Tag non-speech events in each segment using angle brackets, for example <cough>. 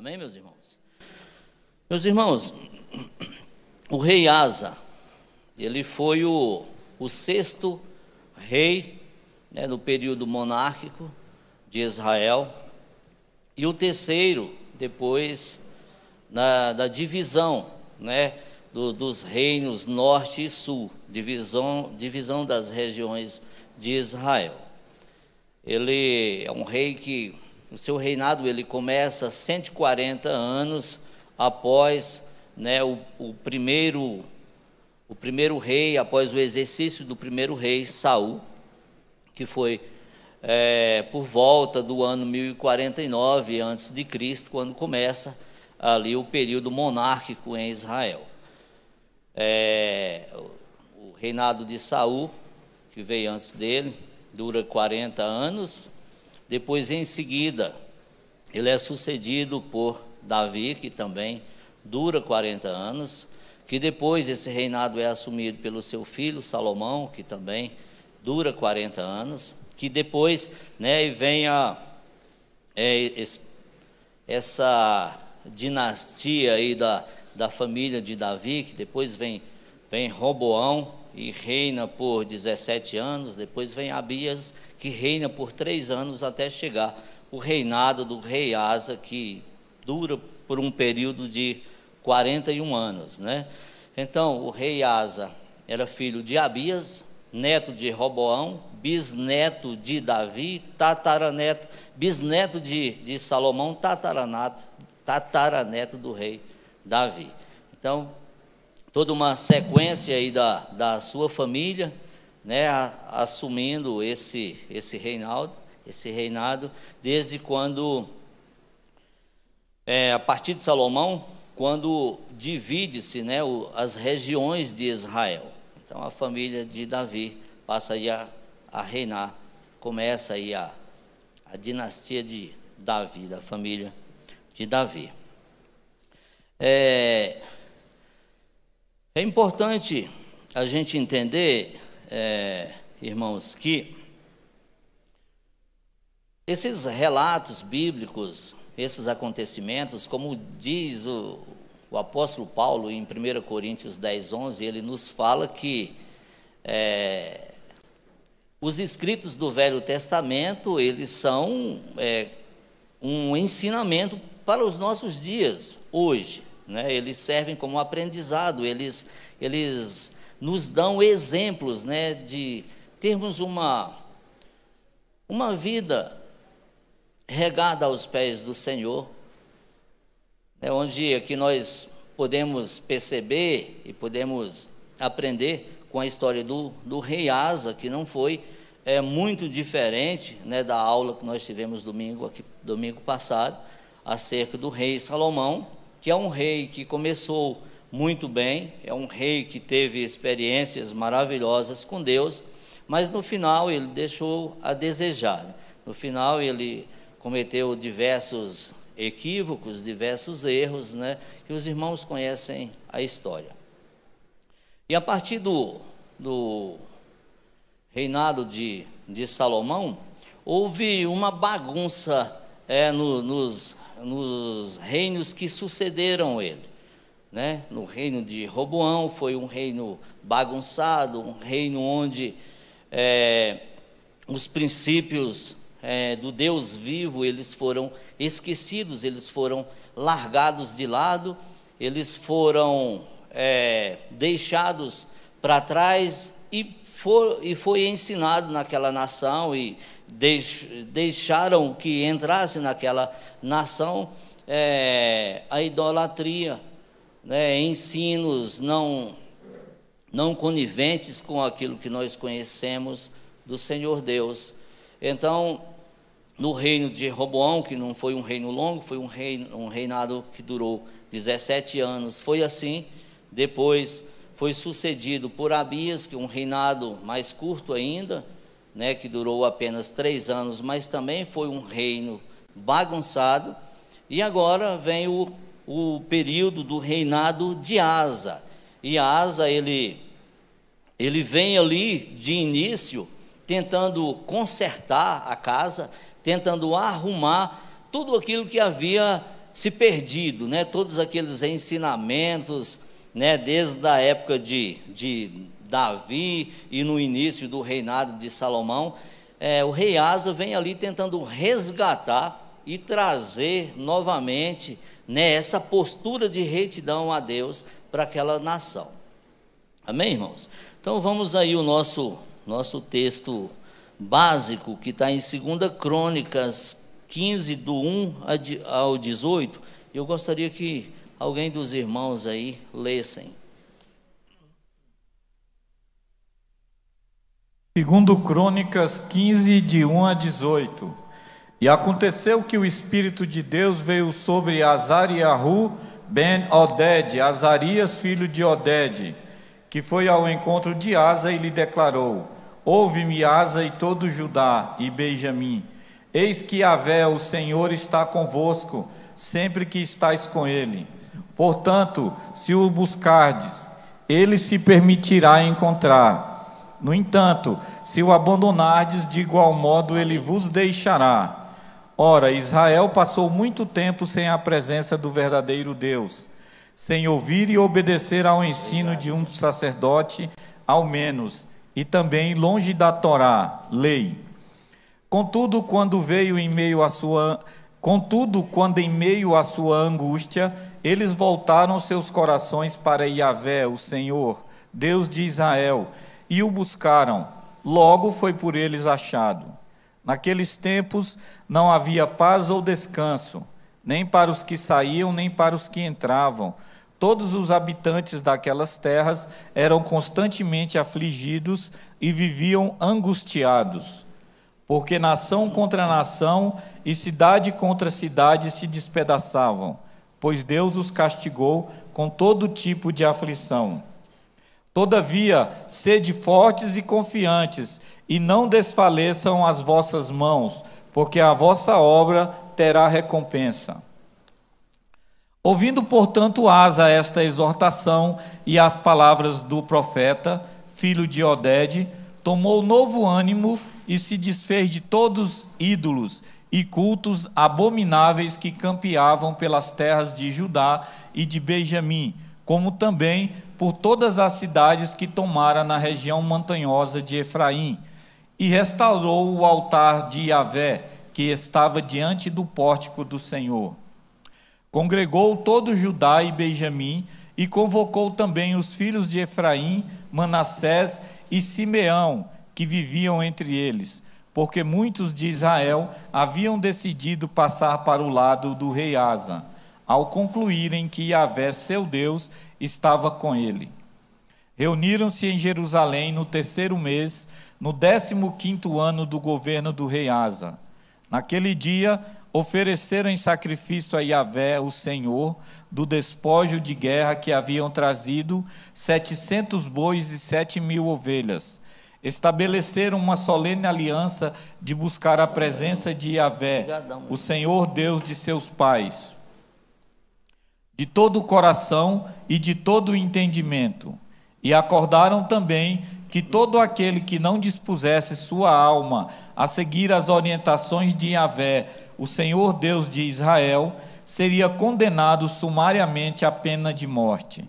Amém, meus irmãos? Meus irmãos, o rei Asa, ele foi o, o sexto rei né, no período monárquico de Israel e o terceiro depois na, da divisão né, do, dos reinos norte e sul, divisão, divisão das regiões de Israel. Ele é um rei que o seu reinado ele começa 140 anos após né, o, o, primeiro o primeiro rei, após o exercício do primeiro rei Saul, que foi é, por volta do ano 1049 antes de Cristo, quando começa ali o período monárquico em Israel. É, o reinado de Saul, que veio antes dele, dura 40 anos depois, em seguida, ele é sucedido por Davi, que também dura 40 anos, que depois esse reinado é assumido pelo seu filho Salomão, que também dura 40 anos, que depois né, vem a, é, essa dinastia aí da, da família de Davi, que depois vem, vem Roboão, e reina por 17 anos, depois vem Abias, que reina por três anos até chegar o reinado do rei Asa, que dura por um período de 41 anos. Né? Então, o rei Asa era filho de Abias, neto de Roboão, bisneto de Davi, tataraneto, bisneto de, de Salomão, tataranato, tataraneto do rei Davi. Então, toda uma sequência aí da, da sua família, né, assumindo esse, esse reinado, esse reinado, desde quando, é, a partir de Salomão, quando divide-se né, o, as regiões de Israel. Então a família de Davi passa aí a, a reinar, começa aí a, a dinastia de Davi, da família de Davi. É, é importante a gente entender, é, irmãos, que esses relatos bíblicos, esses acontecimentos, como diz o, o, apóstolo Paulo em 1 Coríntios 10, 11, ele nos fala que é, os escritos do Velho Testamento, eles são é, um ensinamento para os nossos dias, hoje né? eles servem como aprendizado, eles, eles nos dão exemplos né? de termos uma, uma vida regada aos pés do Senhor, né? onde aqui nós podemos perceber e podemos aprender com a história do, do rei Asa, que não foi é muito diferente né, da aula que nós tivemos domingo, aqui, domingo passado, acerca do rei Salomão, que é um rei que começou muito bem, é um rei que teve experiências maravilhosas com Deus, mas no final ele deixou a desejar. No final ele cometeu diversos equívocos, diversos erros, né? E os irmãos conhecem a história. E a partir do, do reinado de, de Salomão, houve uma bagunça é, no, nos, nos reinos que sucederam ele. Né? No reino de Roboão foi um reino bagunçado, um reino onde é, os princípios é, do Deus vivo eles foram esquecidos, eles foram largados de lado, eles foram é, deixados para trás e, e foi ensinado naquela nação e deixaram que entrasse naquela nação é, a idolatria, né, ensinos não, não coniventes com aquilo que nós conhecemos do Senhor Deus. Então, no reino de Roboão, que não foi um reino longo, foi um, reino, um reinado que durou 17 anos, foi assim. Depois foi sucedido por Abias, que é um reinado mais curto ainda, né, que durou apenas três anos, mas também foi um reino bagunçado. E agora vem o, o período do reinado de Asa. E Asa, ele, ele vem ali de início tentando consertar a casa, tentando arrumar tudo aquilo que havia se perdido, né? todos aqueles ensinamentos, né? desde a época de, de, Davi e no início do reinado de Salomão, é, o rei Asa vem ali tentando resgatar e trazer novamente né, essa postura de retidão a Deus para aquela nação. Amém, irmãos? Então vamos aí o nosso, nosso texto básico que está em 2 Crônicas 15, do 1 ao 18. Eu gostaria que alguém dos irmãos aí lessem. Segundo Crônicas 15, de 1 a 18. E aconteceu que o Espírito de Deus veio sobre Ahu, ben Oded, Azarias, filho de Oded, que foi ao encontro de Asa e lhe declarou: Ouve-me, Asa e todo Judá e Benjamim. Eis que Avé, o Senhor, está convosco, sempre que estáis com ele. Portanto, se o buscardes, ele se permitirá encontrar. No entanto, se o abandonardes, de igual modo ele vos deixará. Ora, Israel passou muito tempo sem a presença do verdadeiro Deus, sem ouvir e obedecer ao ensino de um sacerdote, ao menos, e também longe da Torá, lei. Contudo, quando veio em meio à sua contudo, quando em meio à sua angústia, eles voltaram seus corações para Yahvé, o Senhor, Deus de Israel, e o buscaram. Logo foi por eles achado. Naqueles tempos não havia paz ou descanso, nem para os que saíam, nem para os que entravam. Todos os habitantes daquelas terras eram constantemente afligidos e viviam angustiados, porque nação contra nação e cidade contra cidade se despedaçavam, pois Deus os castigou com todo tipo de aflição. Todavia, sede fortes e confiantes, e não desfaleçam as vossas mãos, porque a vossa obra terá recompensa. Ouvindo, portanto, Asa esta exortação e as palavras do profeta, filho de Oded, tomou novo ânimo e se desfez de todos ídolos e cultos abomináveis que campeavam pelas terras de Judá e de Benjamim, como também por todas as cidades que tomara na região montanhosa de Efraim, e restaurou o altar de Yahvé, que estava diante do pórtico do Senhor. Congregou todo Judá e Benjamim, e convocou também os filhos de Efraim, Manassés e Simeão, que viviam entre eles, porque muitos de Israel haviam decidido passar para o lado do rei Asa ao concluírem que Yahvé, seu Deus, estava com ele. Reuniram-se em Jerusalém no terceiro mês, no décimo quinto ano do governo do rei Asa. Naquele dia, ofereceram em sacrifício a Yahvé, o Senhor, do despojo de guerra que haviam trazido, setecentos bois e sete mil ovelhas. Estabeleceram uma solene aliança de buscar a presença de Yahvé, o Senhor Deus de seus pais de todo o coração e de todo o entendimento. E acordaram também que todo aquele que não dispusesse sua alma a seguir as orientações de Yahvé, o Senhor Deus de Israel, seria condenado sumariamente à pena de morte.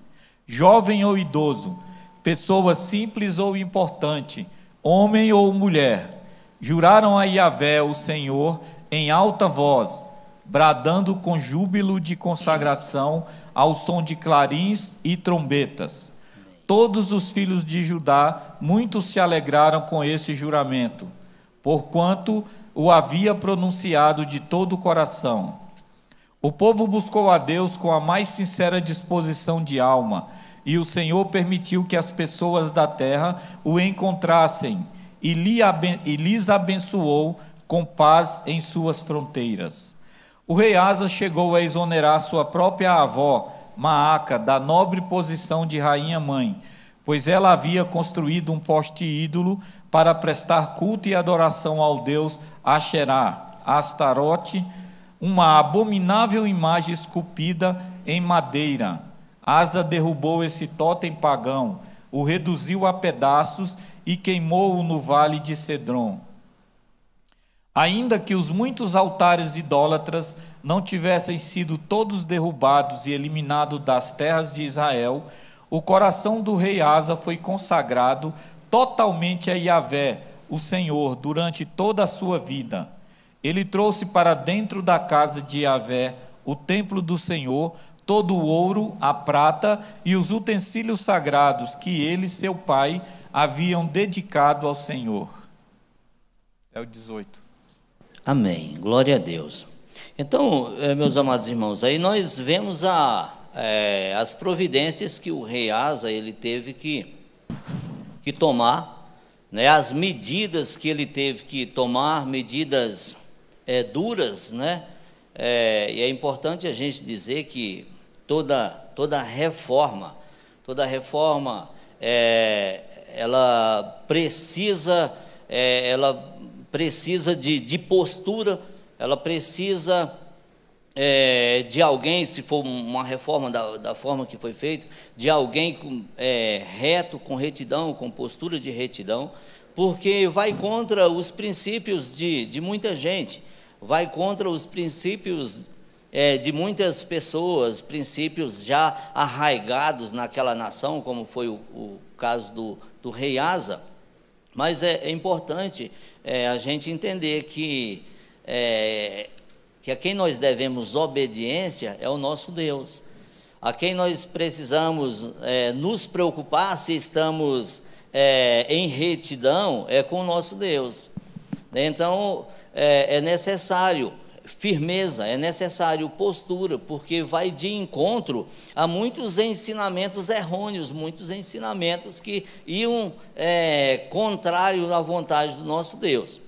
Jovem ou idoso, pessoa simples ou importante, homem ou mulher, juraram a Yahvé, o Senhor, em alta voz, bradando com júbilo de consagração ao som de clarins e trombetas. Todos os filhos de Judá muito se alegraram com esse juramento, porquanto o havia pronunciado de todo o coração. O povo buscou a Deus com a mais sincera disposição de alma, e o Senhor permitiu que as pessoas da terra o encontrassem e lhes abençoou com paz em suas fronteiras. O rei Asa chegou a exonerar sua própria avó, Maaca, da nobre posição de rainha mãe, pois ela havia construído um poste ídolo para prestar culto e adoração ao deus Asherá, Astarote, uma abominável imagem esculpida em madeira. Asa derrubou esse totem pagão, o reduziu a pedaços e queimou-o no vale de Cedron. Ainda que os muitos altares idólatras não tivessem sido todos derrubados e eliminados das terras de Israel, o coração do rei Asa foi consagrado totalmente a Yahvé, o Senhor, durante toda a sua vida. Ele trouxe para dentro da casa de Yahvé, o templo do Senhor, todo o ouro, a prata e os utensílios sagrados que ele, seu pai, haviam dedicado ao Senhor. É o 18. Amém. Glória a Deus. Então, eh, meus amados irmãos, aí nós vemos a, é, as providências que o rei Asa ele teve que, que tomar, né, as medidas que ele teve que tomar, medidas é, duras, né? É, e é importante a gente dizer que toda, toda reforma, toda reforma, ela precisa, ela precisa de, de postura, ela precisa é, de alguém, se for uma reforma da, da forma que foi feita, de alguém com, é, reto, com retidão, com postura de retidão, porque vai contra os princípios de, de muita gente, vai contra os princípios é, de muitas pessoas, princípios já arraigados naquela nação, como foi o, o caso do, do rei Asa. Mas é, é importante é, a gente entender que, é, que a quem nós devemos obediência é o nosso Deus. A quem nós precisamos é, nos preocupar se estamos é, em retidão é com o nosso Deus. Então, é, é necessário firmeza, é necessário postura, porque vai de encontro a muitos ensinamentos errôneos, muitos ensinamentos que iam é, contrário à vontade do nosso Deus.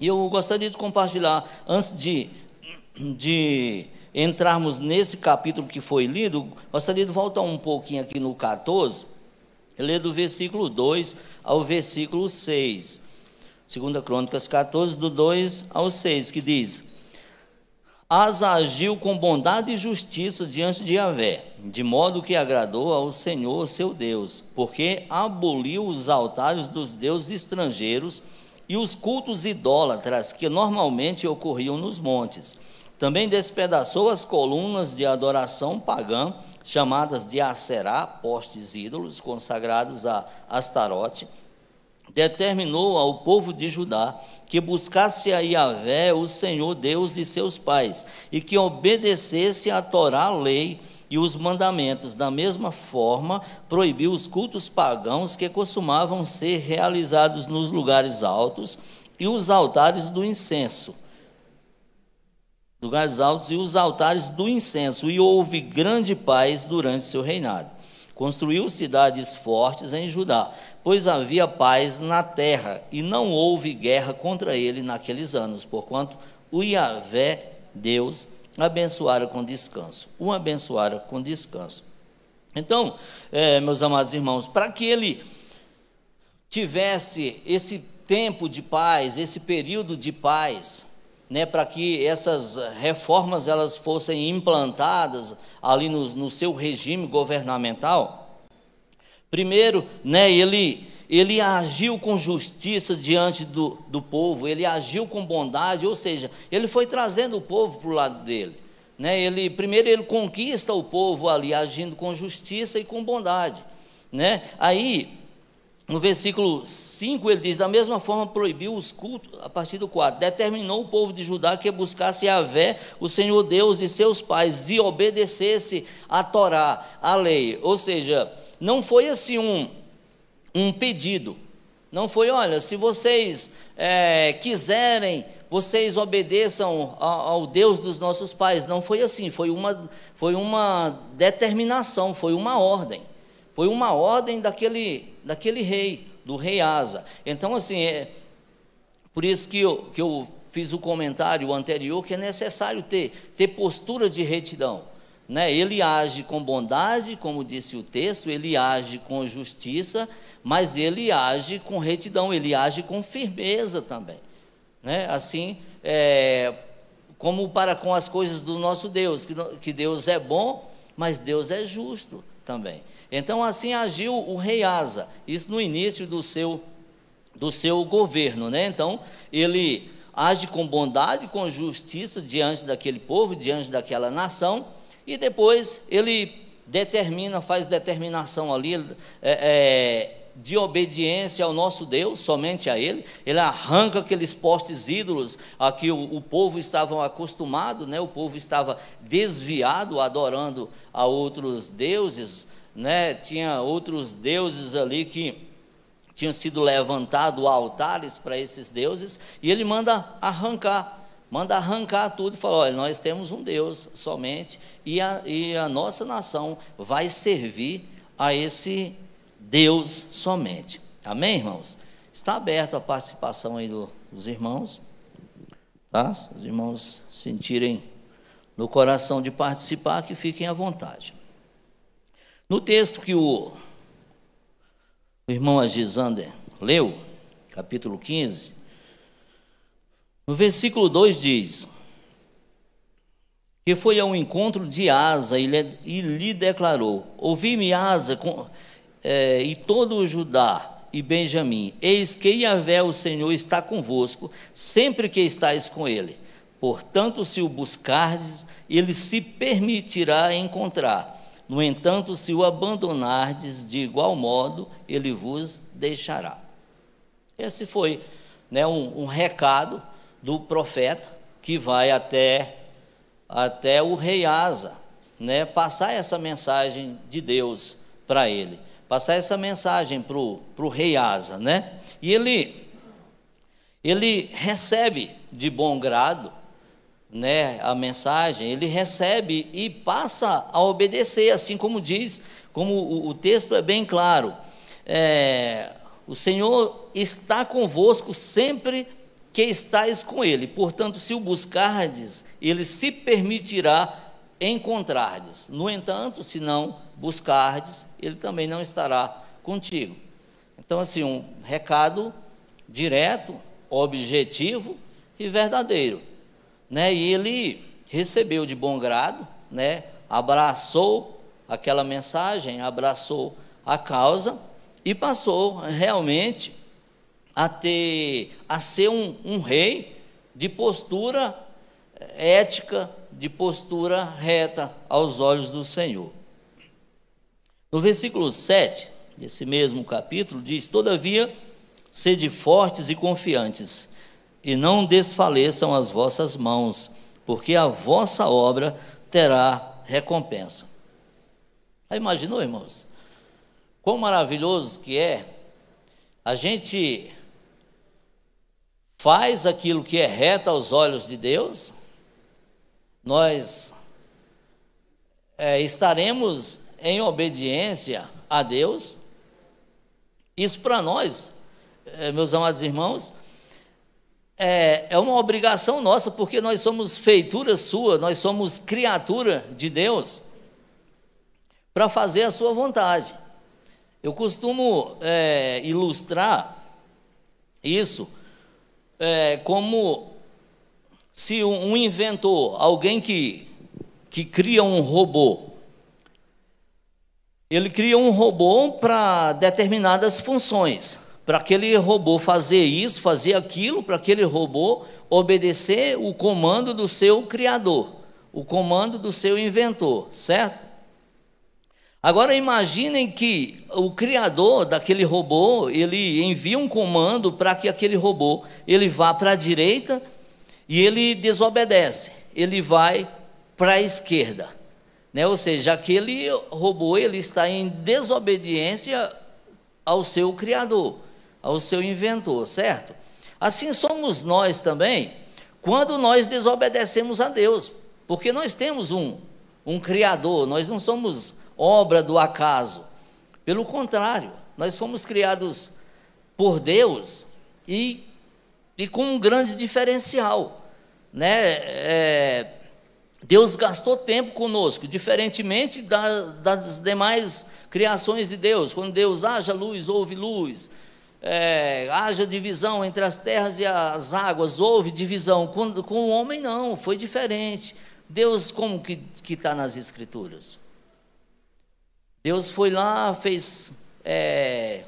E eu gostaria de compartilhar, antes de, de entrarmos nesse capítulo que foi lido, gostaria de voltar um pouquinho aqui no 14, ler do versículo 2 ao versículo 6. 2 Crônicas 14, do 2 ao 6, que diz: Asa agiu com bondade e justiça diante de Yahvé, de modo que agradou ao Senhor seu Deus, porque aboliu os altares dos deuses estrangeiros e os cultos idólatras que normalmente ocorriam nos montes. Também despedaçou as colunas de adoração pagã, chamadas de Acerá, postes ídolos consagrados a Astarote, determinou ao povo de Judá que buscasse a Yahvé, o Senhor Deus de seus pais, e que obedecesse a Torá, a lei e os mandamentos. Da mesma forma, proibiu os cultos pagãos que costumavam ser realizados nos lugares altos e os altares do incenso. Lugares altos e os altares do incenso, e houve grande paz durante seu reinado. Construiu cidades fortes em Judá, pois havia paz na terra, e não houve guerra contra ele naqueles anos, porquanto o Iavé, Deus, abençoara com descanso. O abençoara com descanso. Então, é, meus amados irmãos, para que ele tivesse esse tempo de paz, esse período de paz, né, para que essas reformas elas fossem implantadas ali no, no seu regime governamental? Primeiro, né, ele, ele agiu com justiça diante do, do povo, ele agiu com bondade, ou seja, ele foi trazendo o povo para o lado dele. Né, ele, primeiro ele conquista o povo ali, agindo com justiça e com bondade. Né? Aí no versículo 5 ele diz: Da mesma forma proibiu os cultos, a partir do 4, determinou o povo de Judá que buscasse a Vé, o Senhor Deus e seus pais, e obedecesse a Torá, a lei. Ou seja, não foi assim um, um pedido, não foi, olha, se vocês é, quiserem, vocês obedeçam ao, ao Deus dos nossos pais. Não foi assim, foi uma, foi uma determinação, foi uma ordem. Foi uma ordem daquele daquele rei, do rei Asa. Então, assim, é por isso que eu, que eu fiz o comentário anterior que é necessário ter, ter postura de retidão. Né? Ele age com bondade, como disse o texto, ele age com justiça, mas ele age com retidão, ele age com firmeza também. Né? Assim, é, como para com as coisas do nosso Deus, que, que Deus é bom, mas Deus é justo também. Então assim agiu o rei Asa, isso no início do seu do seu governo, né? Então ele age com bondade, com justiça diante daquele povo, diante daquela nação, e depois ele determina, faz determinação ali é, é, de obediência ao nosso Deus, somente a Ele. Ele arranca aqueles postes ídolos a que o, o povo estava acostumado, né? O povo estava desviado, adorando a outros deuses né, tinha outros deuses ali que tinham sido levantados altares para esses deuses, e ele manda arrancar, manda arrancar tudo e fala: olha, nós temos um Deus somente, e a, e a nossa nação vai servir a esse Deus somente. Amém, irmãos? Está aberto a participação aí do, dos irmãos, tá? Se os irmãos sentirem no coração de participar, que fiquem à vontade. No texto que o, o irmão Agisander leu, capítulo 15, no versículo 2 diz: Que foi ao encontro de Asa e lhe, e lhe declarou: Ouvi-me, Asa, com, é, e todo o Judá e Benjamim: Eis que Yahvé, o Senhor, está convosco, sempre que estáis com ele. Portanto, se o buscardes, ele se permitirá encontrar. No entanto, se o abandonardes de igual modo, ele vos deixará. Esse foi né, um, um recado do profeta que vai até, até o rei Asa, né, passar essa mensagem de Deus para ele, passar essa mensagem para o rei Asa. Né? E ele, ele recebe de bom grado né, a mensagem, ele recebe e passa a obedecer, assim como diz, como o, o texto é bem claro. É, o Senhor está convosco sempre que estáis com Ele. Portanto, se o buscardes, Ele se permitirá encontrardes. No entanto, se não buscardes, Ele também não estará contigo. Então, assim, um recado direto, objetivo e verdadeiro né? E ele recebeu de bom grado, né? Abraçou aquela mensagem, abraçou a causa e passou realmente a ter, a ser um, um rei de postura ética, de postura reta aos olhos do Senhor. No versículo 7 desse mesmo capítulo diz: Todavia, sede fortes e confiantes e não desfaleçam as vossas mãos, porque a vossa obra terá recompensa. Aí imaginou, irmãos? Quão maravilhoso que é a gente faz aquilo que é reto aos olhos de Deus, nós é, estaremos em obediência a Deus. Isso para nós, é, meus amados irmãos, é, é uma obrigação nossa, porque nós somos feitura sua, nós somos criatura de Deus, para fazer a sua vontade. Eu costumo é, ilustrar isso é, como se um inventor, alguém que, que cria um robô, ele cria um robô para determinadas funções para aquele robô fazer isso, fazer aquilo, para aquele robô obedecer o comando do seu criador, o comando do seu inventor, certo? Agora imaginem que o criador daquele robô, ele envia um comando para que aquele robô, ele vá para a direita e ele desobedece, ele vai para a esquerda. Né? Ou seja, aquele robô ele está em desobediência ao seu criador ao seu inventor, certo? Assim somos nós também quando nós desobedecemos a Deus, porque nós temos um, um Criador, nós não somos obra do acaso. Pelo contrário, nós fomos criados por Deus e, e com um grande diferencial. Né? É, Deus gastou tempo conosco, diferentemente da, das demais criações de Deus. Quando Deus haja luz, houve luz é, haja divisão entre as terras e as águas, houve divisão. Com, com o homem, não, foi diferente. Deus, como que está nas Escrituras? Deus foi lá, fez. É,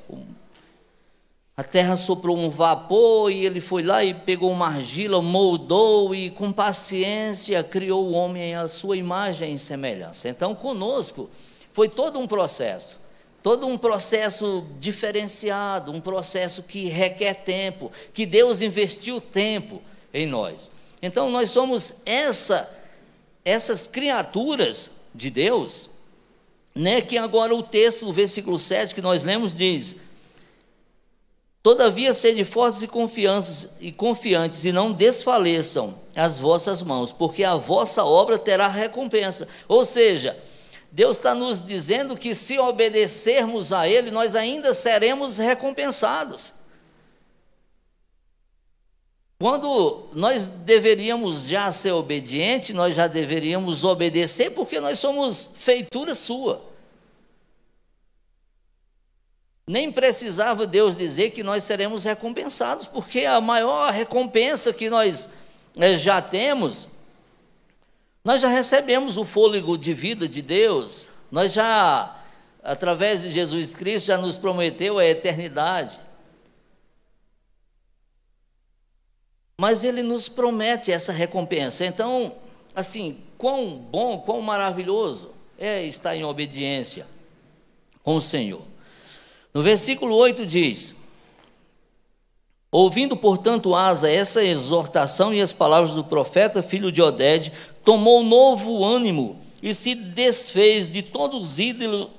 a terra soprou um vapor e ele foi lá e pegou uma argila, moldou e com paciência criou o homem à sua imagem e semelhança. Então, conosco, foi todo um processo todo um processo diferenciado, um processo que requer tempo, que Deus investiu tempo em nós. Então nós somos essa, essas criaturas de Deus, né, que agora o texto, o versículo 7 que nós lemos diz: Todavia sede fortes e confiantes, e confiantes e não desfaleçam as vossas mãos, porque a vossa obra terá recompensa. Ou seja, Deus está nos dizendo que se obedecermos a Ele, nós ainda seremos recompensados. Quando nós deveríamos já ser obedientes nós já deveríamos obedecer, porque nós somos feitura sua. Nem precisava Deus dizer que nós seremos recompensados, porque a maior recompensa que nós eh, já temos nós já recebemos o fôlego de vida de Deus, nós já, através de Jesus Cristo, já nos prometeu a eternidade. Mas ele nos promete essa recompensa. Então, assim, quão bom, quão maravilhoso é estar em obediência com o Senhor. No versículo 8 diz: Ouvindo, portanto, Asa essa exortação e as palavras do profeta, filho de Oded, tomou novo ânimo e se desfez de todos os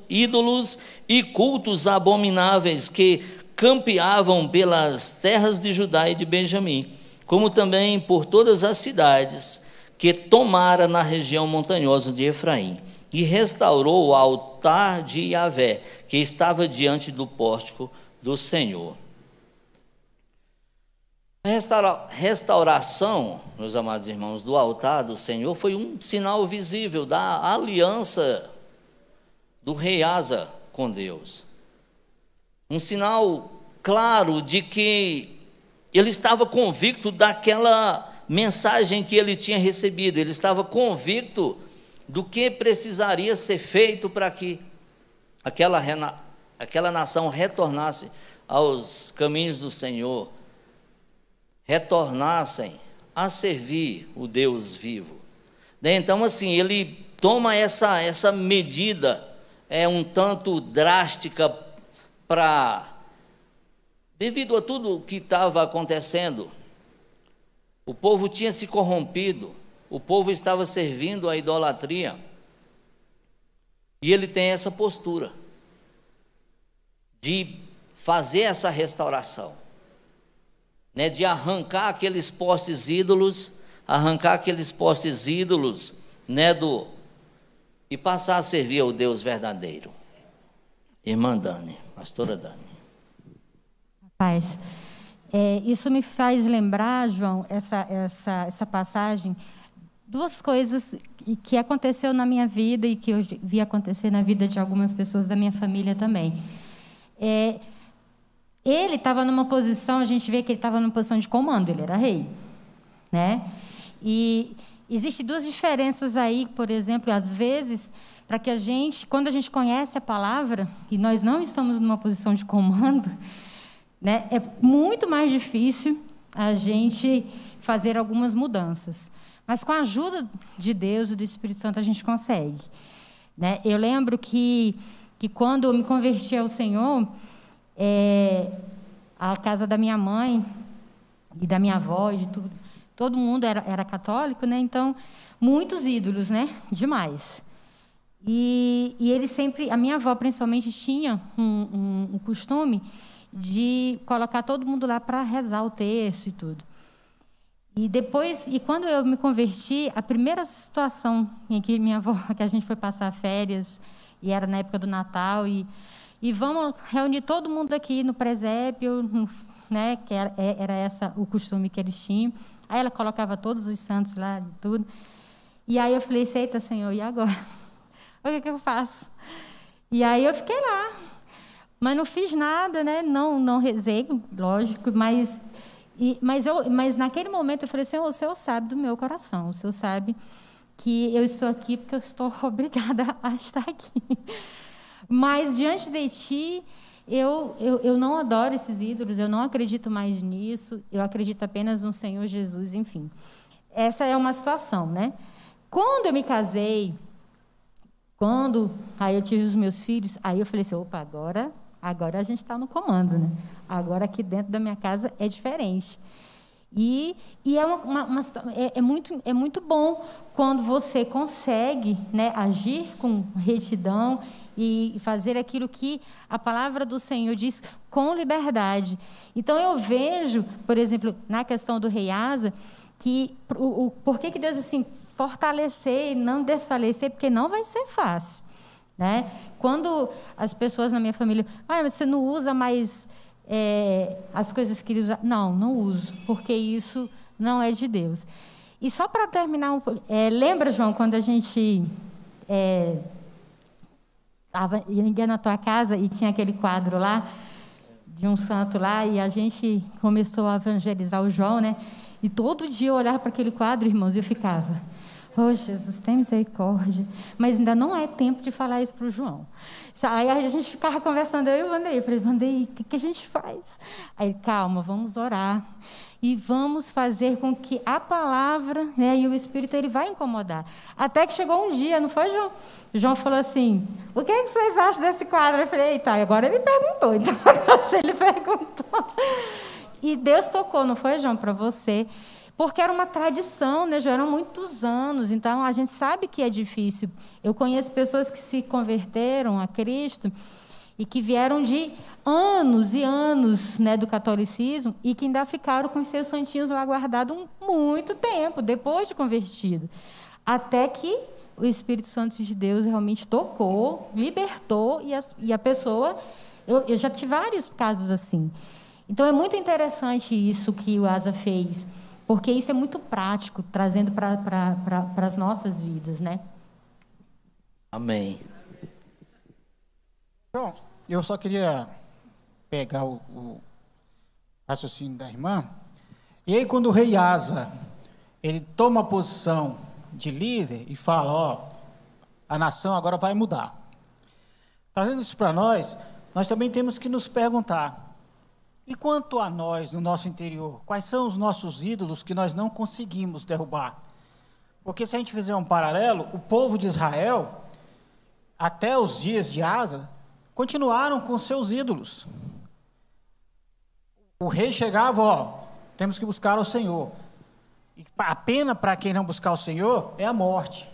ídolos e cultos abomináveis que campeavam pelas terras de Judá e de Benjamim, como também por todas as cidades que tomara na região montanhosa de Efraim, e restaurou o altar de Yahvé, que estava diante do pórtico do Senhor. A restauração, meus amados irmãos, do altar do Senhor foi um sinal visível da aliança do rei Asa com Deus. Um sinal claro de que ele estava convicto daquela mensagem que ele tinha recebido, ele estava convicto do que precisaria ser feito para que aquela, aquela nação retornasse aos caminhos do Senhor retornassem a servir o Deus vivo. Né? Então, assim, ele toma essa, essa medida é um tanto drástica para devido a tudo o que estava acontecendo. O povo tinha se corrompido, o povo estava servindo à idolatria. E ele tem essa postura de fazer essa restauração né, de arrancar aqueles postes ídolos, arrancar aqueles postes ídolos, né, do e passar a servir ao Deus verdadeiro. Irmã Dani, pastora Dani. Paz. É, isso me faz lembrar, João, essa, essa, essa passagem, duas coisas que aconteceu na minha vida e que eu vi acontecer na vida de algumas pessoas da minha família também. É, ele estava numa posição, a gente vê que ele estava numa posição de comando, ele era rei. Né? E existem duas diferenças aí, por exemplo, às vezes, para que a gente, quando a gente conhece a palavra, e nós não estamos numa posição de comando, né, é muito mais difícil a gente fazer algumas mudanças. Mas com a ajuda de Deus e do Espírito Santo a gente consegue. Né? Eu lembro que, que quando eu me converti ao Senhor, é, a casa da minha mãe e da minha avó, de tudo, todo mundo era, era católico, né? Então, muitos ídolos, né? Demais. E, e ele sempre, a minha avó principalmente, tinha um, um, um costume de colocar todo mundo lá para rezar o texto e tudo. E depois, e quando eu me converti, a primeira situação em que minha avó, <laughs> que a gente foi passar férias, e era na época do Natal, e e vamos reunir todo mundo aqui no presépio, né, que é, era, essa o costume que eles tinham. Aí ela colocava todos os santos lá e tudo. E aí eu falei, eita, Senhor, e agora? <laughs> O que, é que eu faço? E aí eu fiquei lá. Mas não fiz nada, né? Não, não rezei, lógico, mas... E, mas, eu, mas naquele momento eu falei, Senhor, o Senhor sabe do meu coração, o Senhor sabe que eu estou aqui porque eu estou <laughs> obrigada a estar aqui. Mas diante de ti, eu, eu, eu não adoro esses ídolos, eu não acredito mais nisso, eu acredito apenas no Senhor Jesus, enfim. Essa é uma situação, né? Quando eu me casei, quando aí eu tive os meus filhos, aí eu falei assim, opa, agora, agora a gente está no comando, né? Agora aqui dentro da minha casa é diferente. E, e é, uma, uma, uma, é, é, muito, é muito bom quando você consegue né, agir com retidão e fazer aquilo que a palavra do Senhor diz com liberdade. Então eu vejo, por exemplo, na questão do rei Asa, que o, o por que, que Deus assim fortalecer e não desfalecer, porque não vai ser fácil, né? Quando as pessoas na minha família, ah, mas você não usa mais é, as coisas que ele usa, não, não uso, porque isso não é de Deus. E só para terminar, um, é, lembra João quando a gente é, e ninguém na tua casa e tinha aquele quadro lá, de um santo lá, e a gente começou a evangelizar o João, né? E todo dia eu olhava para aquele quadro, irmãos, e eu ficava, oh Jesus, tem misericórdia. Mas ainda não é tempo de falar isso para o João. Aí a gente ficava conversando, eu e o Vandei, eu falei, "Vandei, o que, que a gente faz? Aí, calma, vamos orar e vamos fazer com que a palavra né, e o Espírito ele vai incomodar. Até que chegou um dia, não foi, João? João falou assim: O que, é que vocês acham desse quadro? Eu falei: Eita, agora ele perguntou. <laughs> Então, ele perguntou. E Deus tocou, não foi, João, para você? Porque era uma tradição, né, já Eram muitos anos, então a gente sabe que é difícil. Eu conheço pessoas que se converteram a Cristo e que vieram de anos e anos né, do catolicismo e que ainda ficaram com seus santinhos lá guardados muito tempo, depois de convertido. Até que o Espírito Santo de Deus realmente tocou, libertou e a, e a pessoa. Eu, eu, já tive vários casos assim. Então é muito interessante isso que o Asa fez, porque isso é muito prático, trazendo para pra, pra as nossas vidas, né? Amém. Bom, eu só queria pegar o, o raciocínio da irmã. E aí, quando o rei Asa ele toma a posição de líder e fala: Ó, a nação agora vai mudar. Trazendo isso para nós, nós também temos que nos perguntar: e quanto a nós no nosso interior? Quais são os nossos ídolos que nós não conseguimos derrubar? Porque se a gente fizer um paralelo, o povo de Israel, até os dias de Asa, continuaram com seus ídolos. O rei chegava, ó, temos que buscar o Senhor. E a pena para quem não buscar o Senhor é a morte.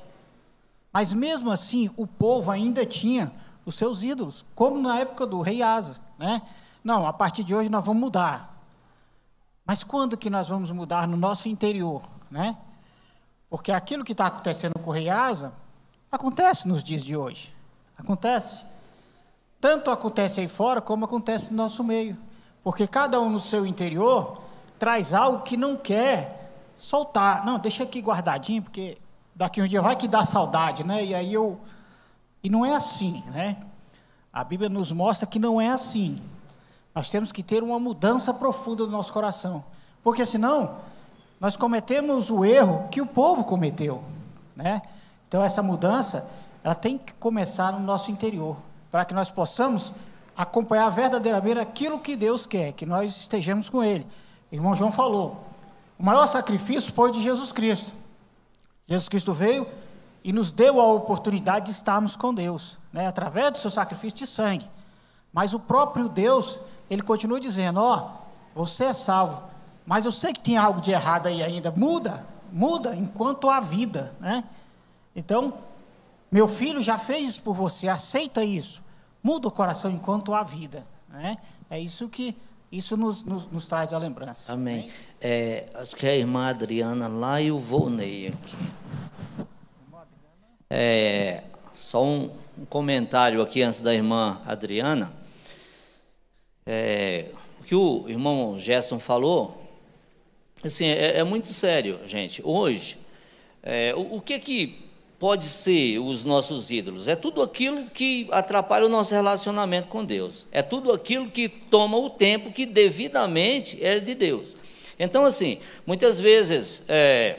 Mas mesmo assim, o povo ainda tinha os seus ídolos, como na época do rei Asa, né? Não, a partir de hoje nós vamos mudar. Mas quando que nós vamos mudar no nosso interior, né? Porque aquilo que está acontecendo com o rei Asa acontece nos dias de hoje. Acontece. Tanto acontece aí fora como acontece no nosso meio. Porque cada um no seu interior traz algo que não quer soltar. Não, deixa aqui guardadinho, porque daqui um dia vai que dá saudade, né? E aí eu. E não é assim, né? A Bíblia nos mostra que não é assim. Nós temos que ter uma mudança profunda do nosso coração. Porque senão, nós cometemos o erro que o povo cometeu, né? Então essa mudança, ela tem que começar no nosso interior, para que nós possamos acompanhar verdadeiramente aquilo que Deus quer, que nós estejamos com Ele. O irmão João falou: o maior sacrifício foi de Jesus Cristo. Jesus Cristo veio e nos deu a oportunidade de estarmos com Deus, né, através do seu sacrifício de sangue. Mas o próprio Deus, ele continua dizendo: Ó, oh, você é salvo, mas eu sei que tem algo de errado aí ainda. Muda, muda enquanto há vida, né? Então, meu filho já fez isso por você, aceita isso. Muda o coração enquanto há vida. Né? É isso que isso nos, nos, nos traz a lembrança. Amém. É, acho que é a irmã Adriana lá e o Volney aqui. É, só um, um comentário aqui antes da irmã Adriana. É, o que o irmão Gerson falou, assim, é, é muito sério, gente. Hoje, é, o, o que que pode ser os nossos ídolos? É tudo aquilo que atrapalha o nosso relacionamento com Deus. É tudo aquilo que toma o tempo que devidamente é de Deus. Então, assim, muitas vezes é,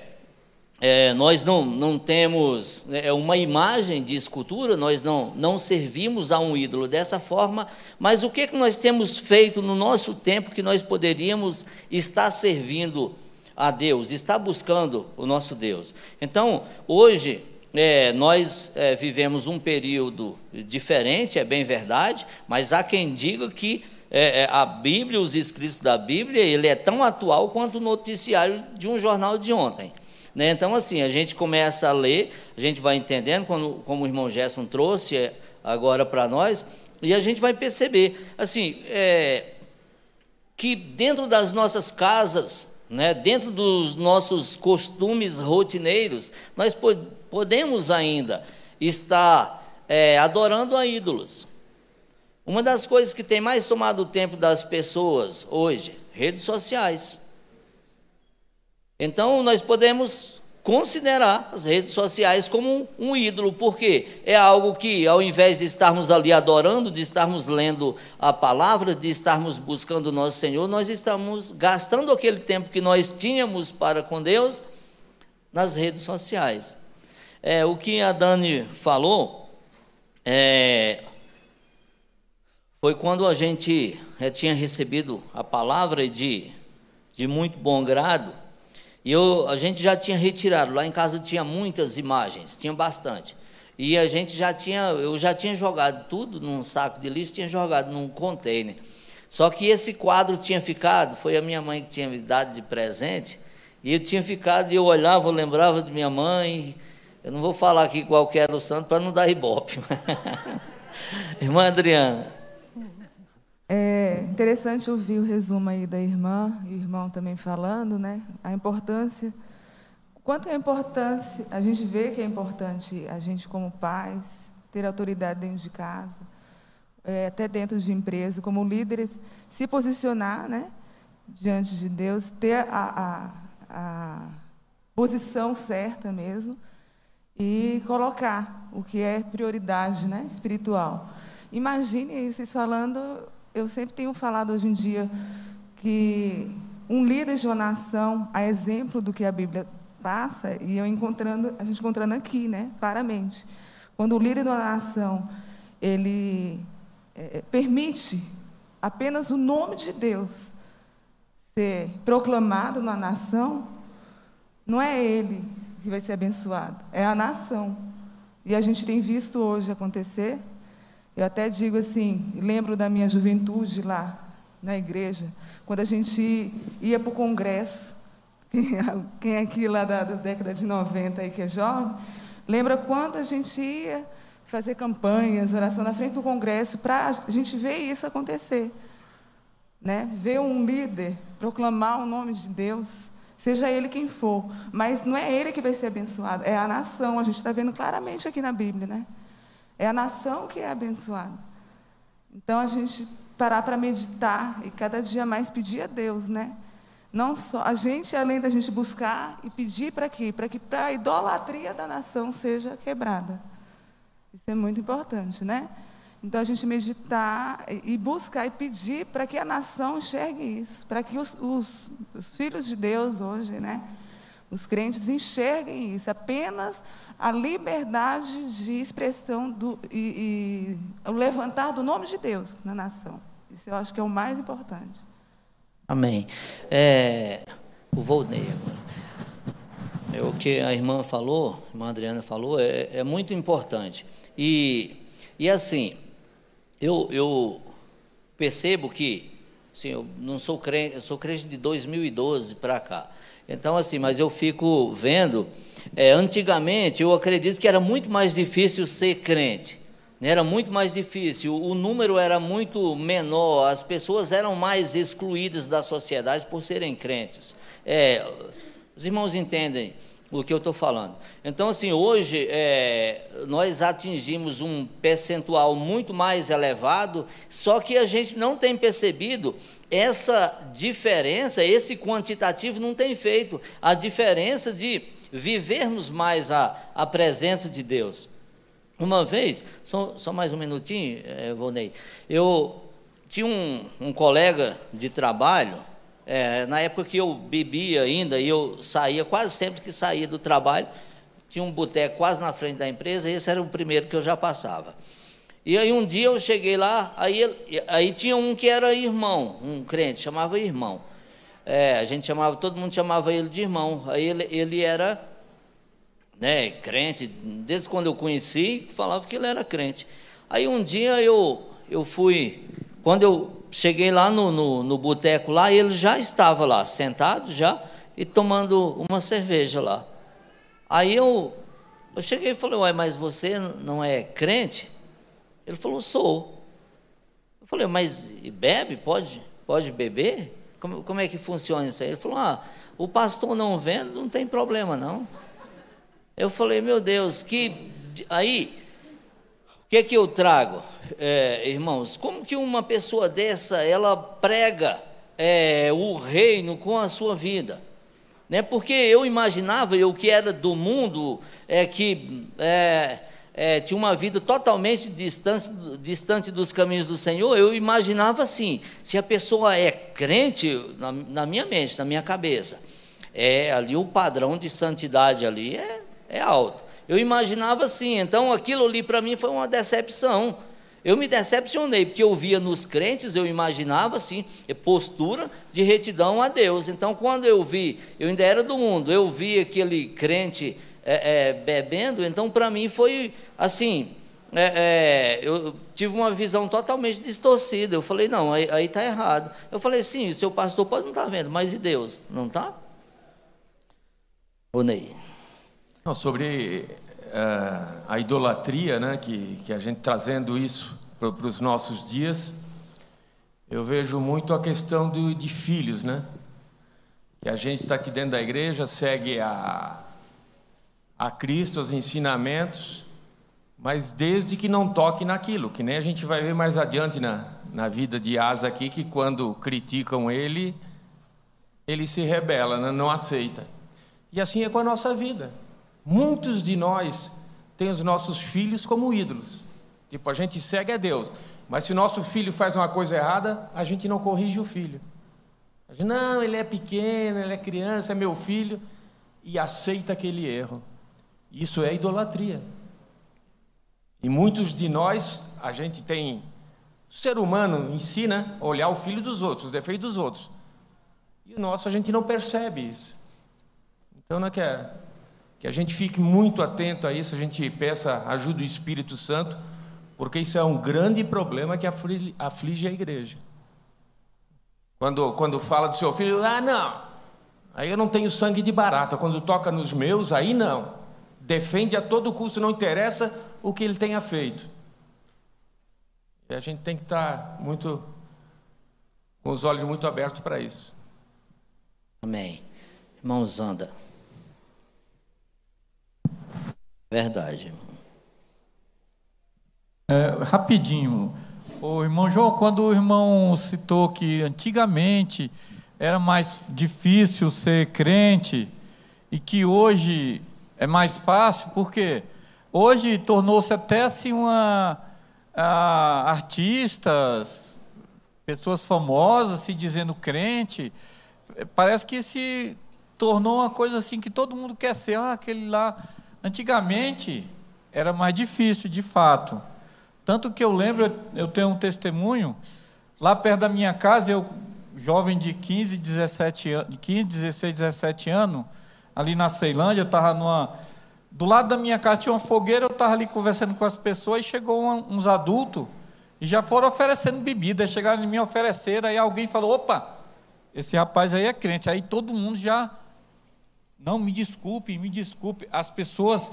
é, nós não, não temos né, é, uma imagem de escultura, nós não, não servimos a um ídolo dessa forma, mas o que, que nós temos feito no nosso tempo que nós poderíamos estar servindo a Deus, estar buscando o nosso Deus? Então, hoje, é, nós é, vivemos um período diferente, é bem verdade, mas há quem diga que é, é, a Bíblia, os escritos da Bíblia, ele é tão atual quanto o noticiário de um jornal de ontem. Né? Então, assim, a gente começa a ler, a gente vai entendendo, quando, como o irmão Gerson trouxe é, agora para nós, e a gente vai perceber, assim, é, que dentro das nossas casas, né, dentro dos nossos costumes rotineiros, nós podemos ainda estar é, adorando a ídolos. Uma das coisas que tem mais tomado o tempo das pessoas hoje, redes sociais. Então, nós podemos considerar as redes sociais como um, um, ídolo, porque é algo que, ao invés de estarmos ali adorando, de estarmos lendo a palavra, de estarmos buscando o nosso Senhor, nós estamos gastando aquele tempo que nós tínhamos para com Deus nas redes sociais. É, o que a Dani falou é, foi quando a gente é, tinha recebido a palavra de, de muito bom grado, e eu, a gente já tinha retirado. Lá em casa tinha muitas imagens, tinha bastante. E a gente já tinha, eu já tinha jogado tudo num saco de lixo, tinha jogado num container. Só que esse quadro tinha ficado, foi a minha mãe que tinha me dado de presente, e eu tinha ficado, e eu olhava, eu lembrava de minha mãe, eu não vou falar aqui qual que era o santo para não dar ibope. <laughs> irmã Adriana. É interessante ouvir o resumo aí da irmã e o irmão também falando, né? A importância. Quanto é importância, a gente vê que é importante a gente, como pais, ter autoridade dentro de casa, é, até dentro de empresa, como líderes, se posicionar né, diante de Deus, ter a, a, a posição certa mesmo e colocar o que é prioridade né, espiritual. Imagine vocês falando, eu sempre tenho falado hoje em dia que um líder de uma nação, a exemplo do que a Bíblia passa, e eu encontrando, a gente encontrando aqui, né, claramente. Quando o líder de uma nação, ele é, é permite apenas o nome de Deus ser proclamado na nação, não é ele que vai ser abençoado, é a nação. E a gente tem visto hoje acontecer. Eu até digo assim, lembro da minha juventude lá na igreja, quando a gente ia para o congresso, <laughs> quem é, é aqui lá da, da década de 90 aí que é jovem, lembra quando a gente ia fazer campanhas, oração na frente do congresso, para a gente ver isso acontecer. Né? Ver um líder proclamar o nome de Deus, seja ele quem for. Mas não é ele que vai ser abençoado, é a nação. A gente está vendo claramente aqui na Bíblia, né? É a nação que é abençoada. Então a gente parar para meditar e cada dia mais pedir a Deus, né? Não só a gente, além da gente buscar e pedir para quê? Para que a idolatria da nação seja quebrada. Isso é muito importante, né? Então, a gente meditar e buscar e pedir para que a nação enxergue isso, para que os, os, os, filhos de Deus hoje, né, os crentes enxerguem isso, apenas a liberdade de expressão do, e, e o levantar do nome de Deus na nação. Isso eu acho que é o mais importante. Amém. É, o Volney agora. É, o que a irmã falou, a irmã Adriana falou, é, é muito importante. E, e assim, eu, eu percebo que, assim, eu não sou crente, eu sou crente de 2012 para cá. Então, assim, mas eu fico vendo, é, antigamente eu acredito que era muito mais difícil ser crente, né? era muito mais difícil, o número era muito menor, as pessoas eram mais excluídas da sociedade por serem crentes. É, os irmãos entendem do que eu estou falando. Então, assim, hoje é, nós atingimos um percentual muito mais elevado, só que a gente não tem percebido essa diferença, esse quantitativo não tem feito a diferença de vivermos mais a, a presença de Deus. Uma vez, só, só mais um minutinho, é, Volney, eu tinha um, um colega de trabalho é, na época que eu bebia ainda, e eu saía, quase sempre que saía do trabalho, tinha um boteco quase na frente da empresa, e esse era o primeiro que eu já passava. E aí um dia eu cheguei lá, aí, aí tinha um que era irmão, um crente, chamava irmão. É, a gente chamava, todo mundo chamava ele de irmão. Aí ele, ele era né, crente, desde quando eu conheci, falava que ele era crente. Aí um dia eu, eu fui quando eu cheguei lá no, no, no boteco lá, ele já estava lá, sentado já e tomando uma cerveja lá. Aí eu, eu cheguei e falei, uai, mas você não é crente? Ele falou, sou. Eu falei, mas bebe? Pode, pode beber? Como, como é que funciona isso aí? Ele falou, ah, o pastor não vendo, não tem problema não. Eu falei, meu Deus, que. Aí que que eu trago, é, irmãos? Como que uma pessoa dessa ela prega é, o reino com a sua vida? Né? Porque eu imaginava eu que era do mundo é que é, é, tinha uma vida totalmente distante, distante dos caminhos do Senhor, eu imaginava assim: se a pessoa é crente, na, na minha mente, na minha cabeça, é ali o padrão de santidade ali é, é alto. Eu imaginava assim, então aquilo ali para mim foi uma decepção. Eu me decepcionei, porque eu via nos crentes, eu imaginava assim, é postura de retidão a Deus. Então, quando eu vi, eu ainda era do mundo, eu vi aquele crente é, é, bebendo, então para mim foi assim. É, é, eu tive uma visão totalmente distorcida. Eu falei, não, aí está errado. Eu falei, sim, o seu pastor pode não estar tá vendo, mas e Deus? Não está? O Ney. Não, sobre uh, a idolatria, né, que, que a gente trazendo isso para os nossos dias, eu vejo muito a questão do, de filhos, né? Que a gente está aqui dentro da igreja, segue a, a Cristo, os ensinamentos, mas desde que não toque naquilo, que nem a gente vai ver mais adiante na, na vida de Asa aqui, que quando criticam ele, ele se rebela, né, não aceita. E assim é com a nossa vida. Muitos de nós têm os nossos filhos como ídolos. Tipo, a gente segue a Deus, mas se o nosso filho faz uma coisa errada, a gente não corrige o filho. A gente, não, ele é pequeno, ele é criança, é meu filho, e aceita aquele erro. Isso é idolatria. E muitos de nós, a gente tem. O ser humano ensina a olhar o filho dos outros, os defeitos dos outros. E o nosso, a gente não percebe isso. Então, não é que é que a gente fique muito atento a isso, a gente peça ajuda do Espírito Santo, porque isso é um grande problema que aflige a igreja. Quando, quando fala do seu filho, ah, não, aí eu não tenho sangue de barata. Quando toca nos meus, aí não. Defende a todo custo, não interessa o que ele tenha feito. E a gente tem que estar muito, com os olhos muito abertos para isso. Amém. Irmão Zanda. Verdade, É, rapidinho, o irmão João, quando o irmão citou que antigamente era mais difícil ser crente e que hoje é mais fácil, porque hoje tornou-se até assim uma a, artistas, pessoas famosas se dizendo crente, parece que se tornou uma coisa assim que todo mundo quer ser, ah, aquele lá Antigamente era mais difícil, de fato. Tanto que eu lembro, eu tenho um testemunho, lá perto da minha casa, eu, jovem de 15, 17, 15 16, 17 anos, ali na Ceilândia, eu estava numa. Do lado da minha casa tinha uma fogueira, eu estava ali conversando com as pessoas, e chegou um, uns adultos e já foram oferecendo bebida. Chegaram em mim ofereceram, aí alguém falou: opa, esse rapaz aí é crente. Aí todo mundo já não, me desculpe, me desculpe. As pessoas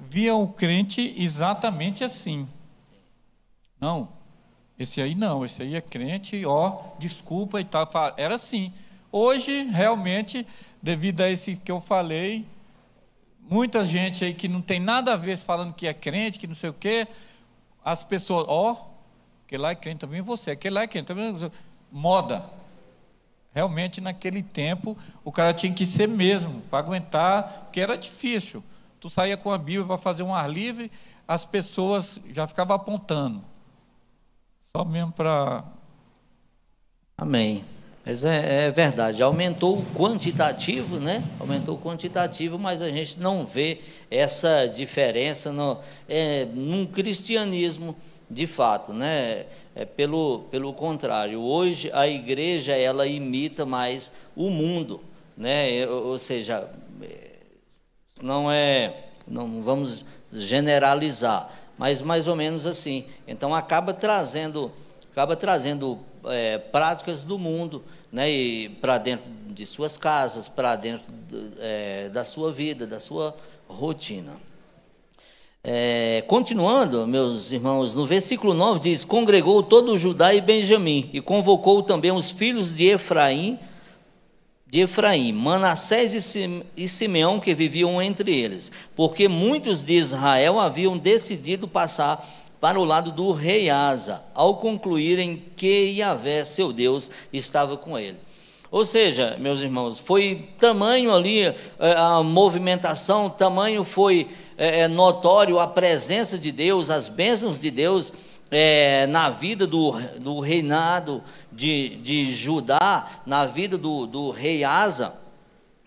viam o crente exatamente assim. Não, esse aí não, esse aí é crente, ó, desculpa e tal. Era assim. Hoje, realmente, devido a esse que eu falei, muita gente aí que não tem nada a ver falando que é crente, que não sei o quê, as pessoas, ó, aquele lá é crente também, você, aquele lá é crente também, você. moda. Realmente, naquele tempo, o cara tinha que ser mesmo, para aguentar, porque era difícil. Tu saía com a Bíblia para fazer um ar livre, as pessoas já ficavam apontando. Só mesmo para. Amém. Mas é, é, verdade, aumentou o quantitativo, né? Aumentou o quantitativo, mas a gente não vê essa diferença no, é, num cristianismo de fato, né? É, pelo, pelo contrário, hoje a igreja ela imita mais o mundo, né? ou, seja, é, não é, não vamos generalizar, mas mais ou menos assim. Então acaba trazendo, acaba trazendo é, práticas do mundo, né? E para dentro de suas casas, para dentro é, da sua vida, da sua rotina. É, continuando, meus irmãos, no versículo 9 diz: Congregou todo o Judá e Benjamim, e convocou também os filhos de Efraim, de Efraim, Manassés e Simeão, que viviam entre eles, porque muitos de Israel haviam decidido passar para o lado do rei Asa, ao concluírem que Yahvé, seu Deus, estava com ele. Ou seja, meus irmãos, foi tamanho ali eh, a movimentação, tamanho foi é, é, notório a presença de Deus, as bênçãos de Deus é, na vida do, do reinado de, de Judá, na vida do, do rei Asa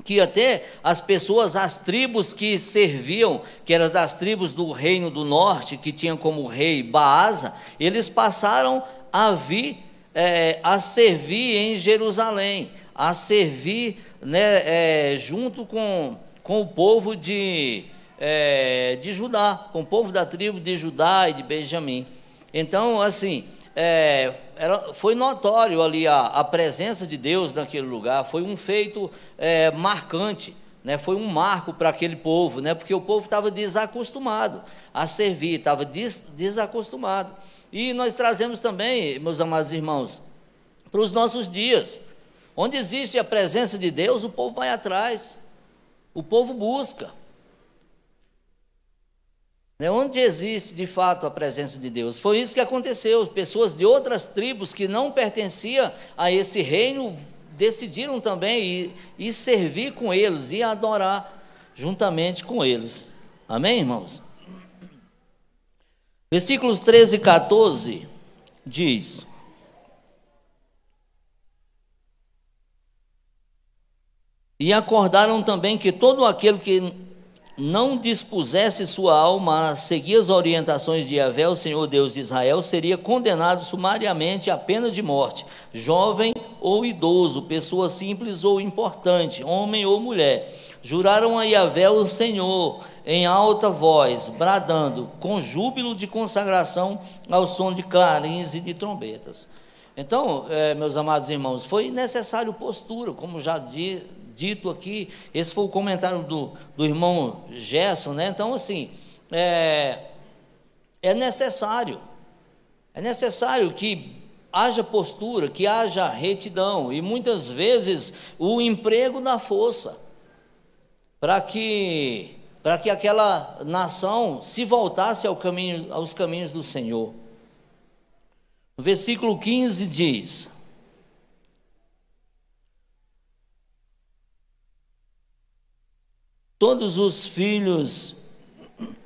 que até as pessoas, as tribos que serviam, que eram das tribos do reino do norte, que tinham como rei Baasa, eles passaram a vir, é, a servir em Jerusalém, a servir né, é, junto com, com o povo de, é, de Judá, com o povo da tribo de Judá e de Benjamim. Então, assim, é, era, foi notório ali a, a, presença de Deus naquele lugar, foi um feito é, marcante, né? foi um marco para aquele povo, né? porque o povo estava desacostumado a servir, estava des, desacostumado. E nós trazemos também, meus amados irmãos, para os nossos dias. Onde existe a presença de Deus, o povo vai atrás, o povo busca. Né? Onde existe de fato a presença de Deus. Foi isso que aconteceu. Pessoas de outras tribos que não pertenciam a esse reino decidiram também ir, ir servir com eles e adorar juntamente com eles. Amém, irmãos? Versículos 13 e 14 diz. E acordaram também que todo aquele que não dispusesse sua alma a seguir as orientações de Yahvé, o Senhor Deus de Israel, seria condenado sumariamente à pena de morte, jovem ou idoso, pessoa simples ou importante, homem ou mulher. Juraram a Yahvé, o Senhor, em alta voz, bradando, com júbilo de consagração ao som de clarins e de trombetas. Então, eh, meus amados irmãos, foi necessário postura, como já diz dito aqui. Esse foi o comentário do, do irmão Gerson, né? Então, assim, é, é necessário, é necessário que haja postura, que haja retidão e muitas vezes o emprego da força para que para que aquela nação se voltasse ao caminho, aos caminhos do Senhor. O versículo 15 diz: Todos os filhos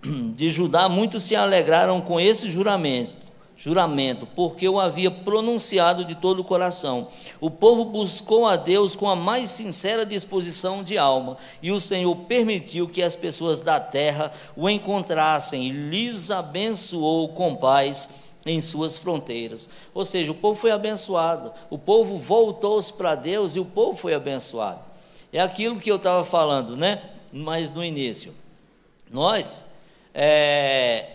de Judá, muito se alegraram com esse juramento, juramento, porque o havia pronunciado de todo o coração. O povo buscou a Deus com a mais sincera disposição de alma, e o Senhor permitiu que as pessoas da terra o encontrassem e lhes abençoou com paz em suas fronteiras. Ou seja, o povo foi abençoado, o povo voltou-se para Deus e o povo foi abençoado. É aquilo que eu estava falando, né? mas no início. Nós é,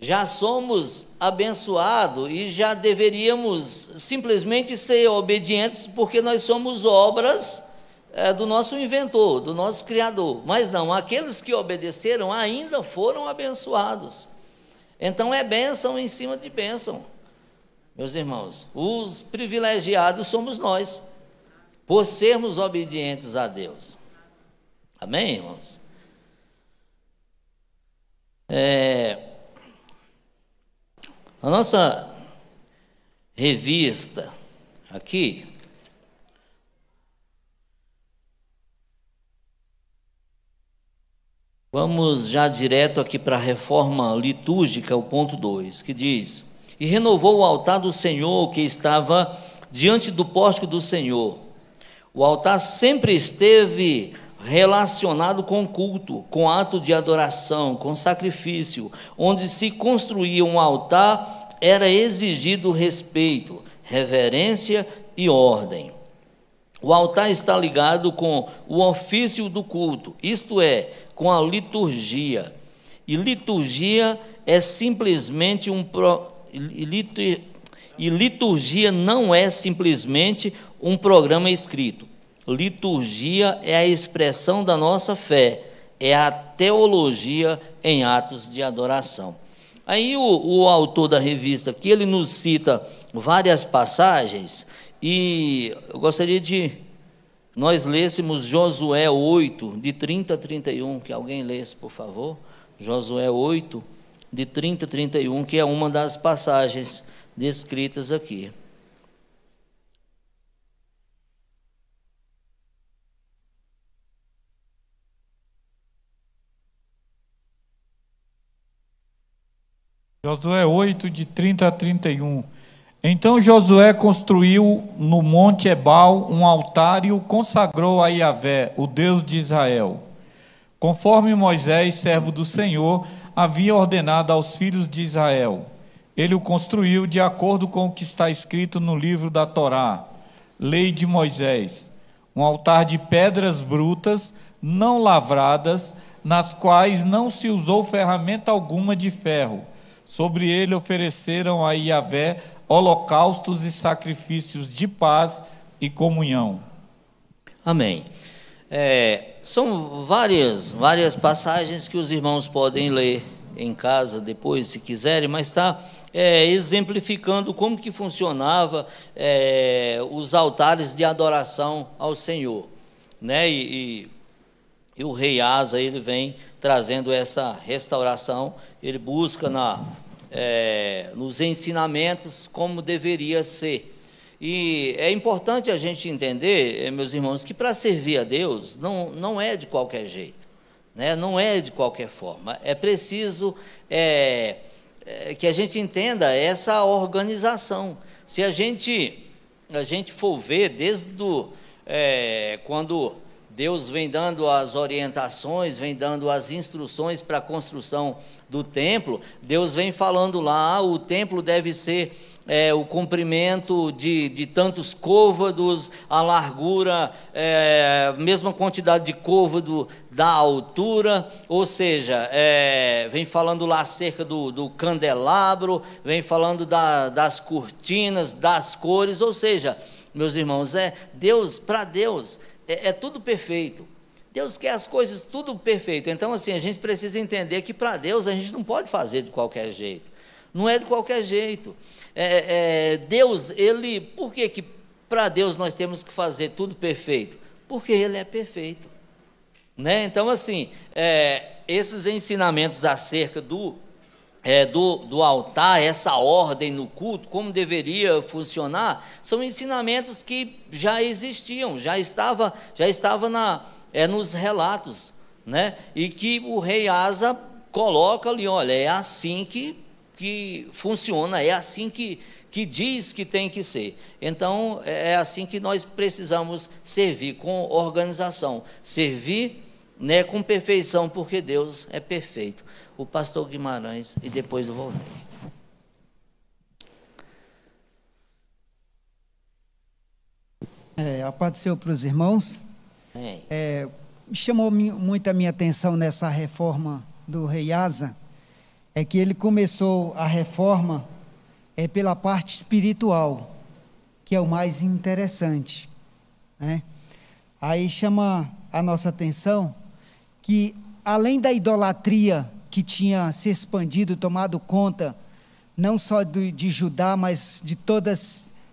já somos abençoados e já deveríamos simplesmente ser obedientes, porque nós somos obras é, do nosso inventor, do nosso criador. Mas não, aqueles que obedeceram ainda foram abençoados. Então é bênção em cima de bênção. Meus irmãos, os privilegiados somos nós, por sermos obedientes a Deus. Amém, irmãos? É, a nossa revista aqui. Vamos já direto aqui para a reforma litúrgica, o ponto 2, que diz: E renovou o altar do Senhor que estava diante do pórtico do Senhor. O altar sempre esteve relacionado com culto, com ato de adoração, com sacrifício, onde se construía um altar, era exigido respeito, reverência e ordem. O altar está ligado com o ofício do culto, isto é, com a liturgia. E liturgia é simplesmente um pro... e liturgia não é simplesmente um programa escrito Liturgia é a expressão da nossa fé, é a teologia em atos de adoração. Aí o, o autor da revista que ele nos cita várias passagens e eu gostaria de nós lêssemos Josué 8 de 30 a 31, que alguém lesse, por favor. Josué 8 de 30 a 31, que é uma das passagens descritas aqui. Josué 8, de 30 a 31. Então Josué construiu no Monte Ebal um altar e o consagrou a Yahvé, o Deus de Israel, conforme Moisés, servo do Senhor, havia ordenado aos filhos de Israel. Ele o construiu de acordo com o que está escrito no livro da Torá, Lei de Moisés, um altar de pedras brutas, não lavradas, nas quais não se usou ferramenta alguma de ferro Sobre ele ofereceram a Iavé holocaustos e sacrifícios de paz e comunhão. Amém. É, são várias, várias passagens que os irmãos podem ler em casa depois, se quiserem, mas está é, exemplificando como que funcionava é, os altares de adoração ao Senhor, né? E, e, e o rei Asa ele vem trazendo essa restauração ele busca na, é, nos ensinamentos como deveria ser. E é importante a gente entender, eh, meus irmãos, que para servir a Deus não, não é de qualquer jeito, né? não é de qualquer forma. É preciso é, é, que a gente entenda essa organização. Se a gente, a gente for ver desde do, é, quando Deus vem dando as orientações, vem dando as instruções para a construção do templo. Deus vem falando lá: ah, o templo deve ser é, o comprimento de, de tantos côvados, a largura, é, mesma quantidade de côvado da altura, ou seja, é, vem falando lá acerca do, do candelabro, vem falando da, das cortinas, das cores, ou seja, meus irmãos, é Deus, para Deus é, é tudo perfeito. Deus quer as coisas tudo perfeito. Então, assim, a gente precisa entender que para Deus a gente não pode fazer de qualquer jeito. Não é de qualquer jeito. É, é, Deus, ele. Por que, que para Deus nós temos que fazer tudo perfeito? Porque Ele é perfeito. Né? Então, assim, é, esses ensinamentos acerca do é, do, do altar, essa ordem no culto, como deveria funcionar, são ensinamentos que já existiam, já estava, já estava na, é, nos relatos, né? E que o rei Asa coloca ali, olha, é assim que, que funciona, é assim que, que diz que tem que ser. Então, é, é assim que nós precisamos servir, com organização. Servir né, com perfeição, porque Deus é perfeito. O pastor Guimarães e depois o Volney. É, a paz do Senhor para os irmãos. É, chamou muito a minha atenção nessa reforma do rei Asa, é que ele começou a reforma é, pela parte espiritual, que é o mais interessante. Né? Aí chama a nossa atenção que além da idolatria que tinha se expandido, tomado conta, não só de, de Judá, mas de toda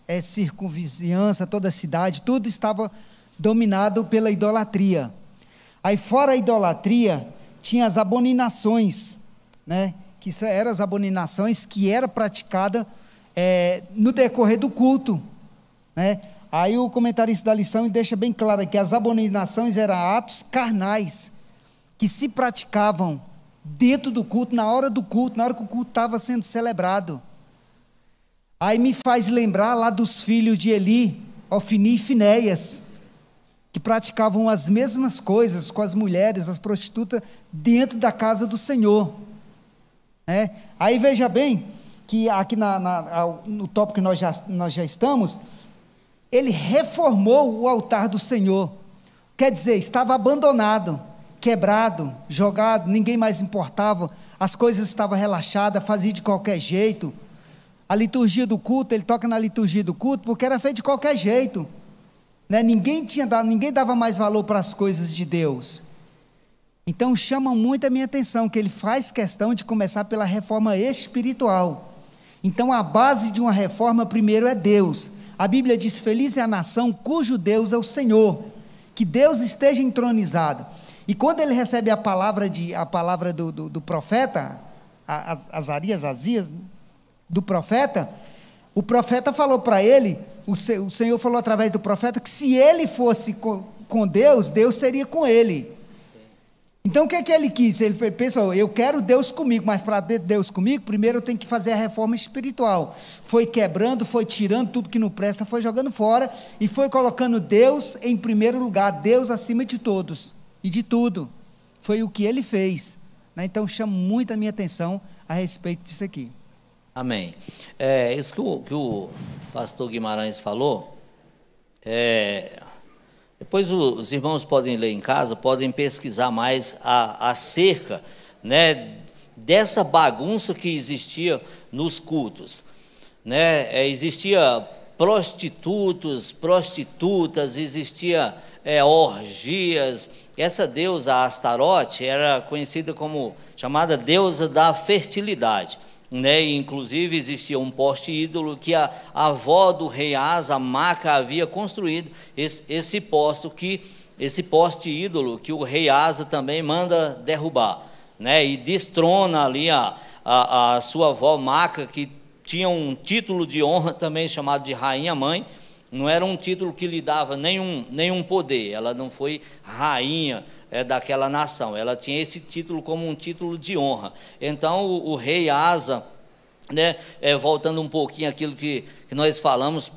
é, circunvizinhança, toda a cidade, tudo estava dominado pela idolatria. Aí, fora a idolatria, tinha as abominações, né? que eram as abominações que era praticada é, no decorrer do culto. Né? Aí o comentarista da lição deixa bem claro que as abominações eram atos carnais, que se praticavam dentro do culto, na hora do culto, na hora que o culto estava sendo celebrado. Aí me faz lembrar lá dos filhos de Eli, Ofni e Finéias, que praticavam as mesmas coisas com as mulheres, as prostitutas, dentro da casa do Senhor. É? Aí veja bem que aqui na, na, no tópico que nós já, nós já estamos, ele reformou o altar do Senhor. Quer dizer, estava abandonado quebrado, jogado, ninguém mais importava, as coisas estavam relaxadas, fazia de qualquer jeito. A liturgia do culto, ele toca na liturgia do culto porque era feito de qualquer jeito. Né? Ninguém tinha dado, ninguém dava mais valor para as coisas de Deus. Então chama muito a minha atenção que ele faz questão de começar pela reforma espiritual. Então a base de uma reforma primeiro é Deus. A Bíblia diz: "Feliz é a nação cujo Deus é o Senhor". Que Deus esteja entronizado. E quando ele recebe a palavra, de, a palavra do, do, do profeta, Azarias, Azias, do profeta, o profeta falou para ele, o, o Senhor falou através do profeta, que se ele fosse com, com Deus, Deus seria com ele. Então o que é que ele quis? Ele pensou, eu quero Deus comigo, mas para ter Deus comigo, primeiro eu tenho que fazer a reforma espiritual. Foi quebrando, foi tirando tudo que não presta, foi jogando fora e foi colocando Deus em primeiro lugar, Deus acima de todos e de tudo. Foi o que ele fez. Né? Então chama muito a minha atenção a respeito disso aqui. Amém. É, isso que o, que o pastor Guimarães falou, é, depois os irmãos podem ler em casa, podem pesquisar mais acerca né, dessa bagunça que existia nos cultos. Né? É, existia prostitutos, prostitutas, existia é, orgias. Essa deusa Astarote era conhecida como chamada deusa da fertilidade. Né? inclusive existia um poste ídolo que a, a avó do rei Asa, Maca, havia construído esse, esse posto que esse poste ídolo que o rei Asa também manda derrubar, né? E destrona ali a, a, a sua avó Maca que tinha um título de honra também chamado de Rainha Mãe. Não era um título que lhe dava nenhum, nenhum poder, ela não foi rainha é, daquela nação, ela tinha esse título como um título de honra. Então o, o rei Asa, né, é, voltando um pouquinho aquilo que, que nós falamos,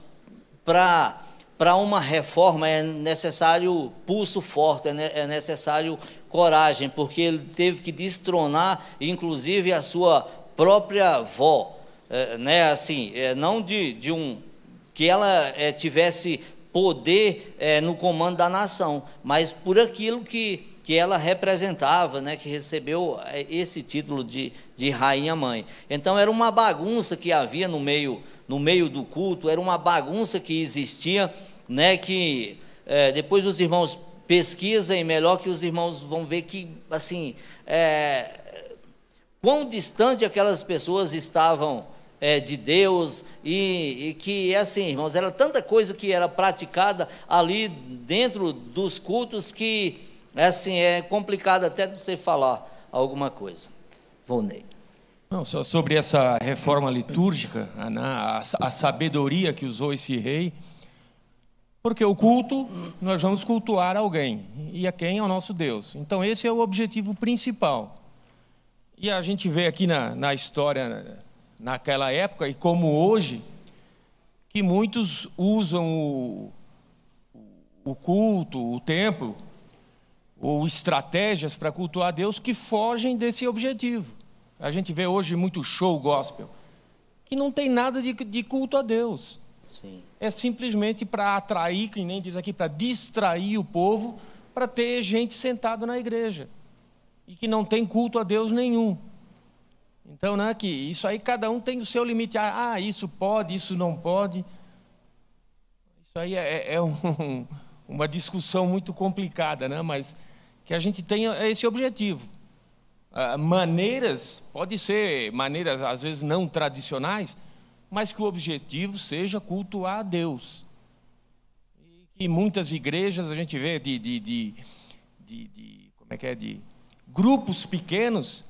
para para uma reforma é necessário pulso forte, é, é necessário coragem, porque ele teve que destronar, inclusive, a sua própria avó. Eh, né, assim, eh, não de, de um que ela é, tivesse poder é, no comando da nação, mas por aquilo que, que ela representava, né, que recebeu esse título de, de rainha mãe. Então era uma bagunça que havia no meio no meio do culto, era uma bagunça que existia, né, que é, depois os irmãos pesquisem melhor que os irmãos vão ver que assim, quão distante aquelas pessoas estavam é, de Deus, e, e que, assim, irmãos, era tanta coisa que era praticada ali dentro dos cultos que, assim, é complicado até você falar alguma coisa. Volney. Não, só sobre essa reforma litúrgica, né, a, a sabedoria que usou esse rei, porque o culto, nós vamos cultuar alguém, e a quem é o nosso Deus. Então, esse é o objetivo principal. E a gente vê aqui na, na história né, naquela época e como hoje, que muitos usam o, o culto, o templo, ou estratégias para cultuar Deus que fogem desse objetivo. A gente vê hoje muito show gospel, que não tem nada de, de culto a Deus. Sim. É simplesmente para atrair, que nem diz aqui, para distrair o povo, para ter gente sentado na igreja. E que não tem culto a Deus nenhum. Então, é que isso aí cada um tem o seu limite. Ah, ah isso pode, isso não pode. Isso aí é, é, é um, <laughs> uma discussão muito complicada, né? mas que a gente tenha esse objetivo. Ah, maneiras, pode ser maneiras às vezes não tradicionais, mas que o objetivo seja cultuar a Deus. E muitas igrejas a gente vê de, de, de, de, como é que é, de grupos pequenos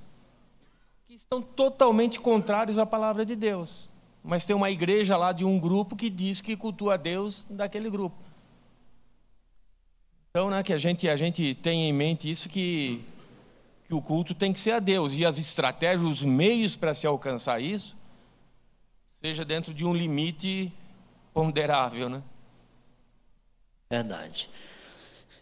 estão totalmente contrários à palavra de Deus. Mas tem uma igreja lá de um grupo que diz que cultua Deus daquele grupo. Então, né, que a gente, a gente tem em mente isso que, que o culto tem que ser a Deus. E as estratégias, os meios para se alcançar isso, seja dentro de um limite ponderável. Né? Verdade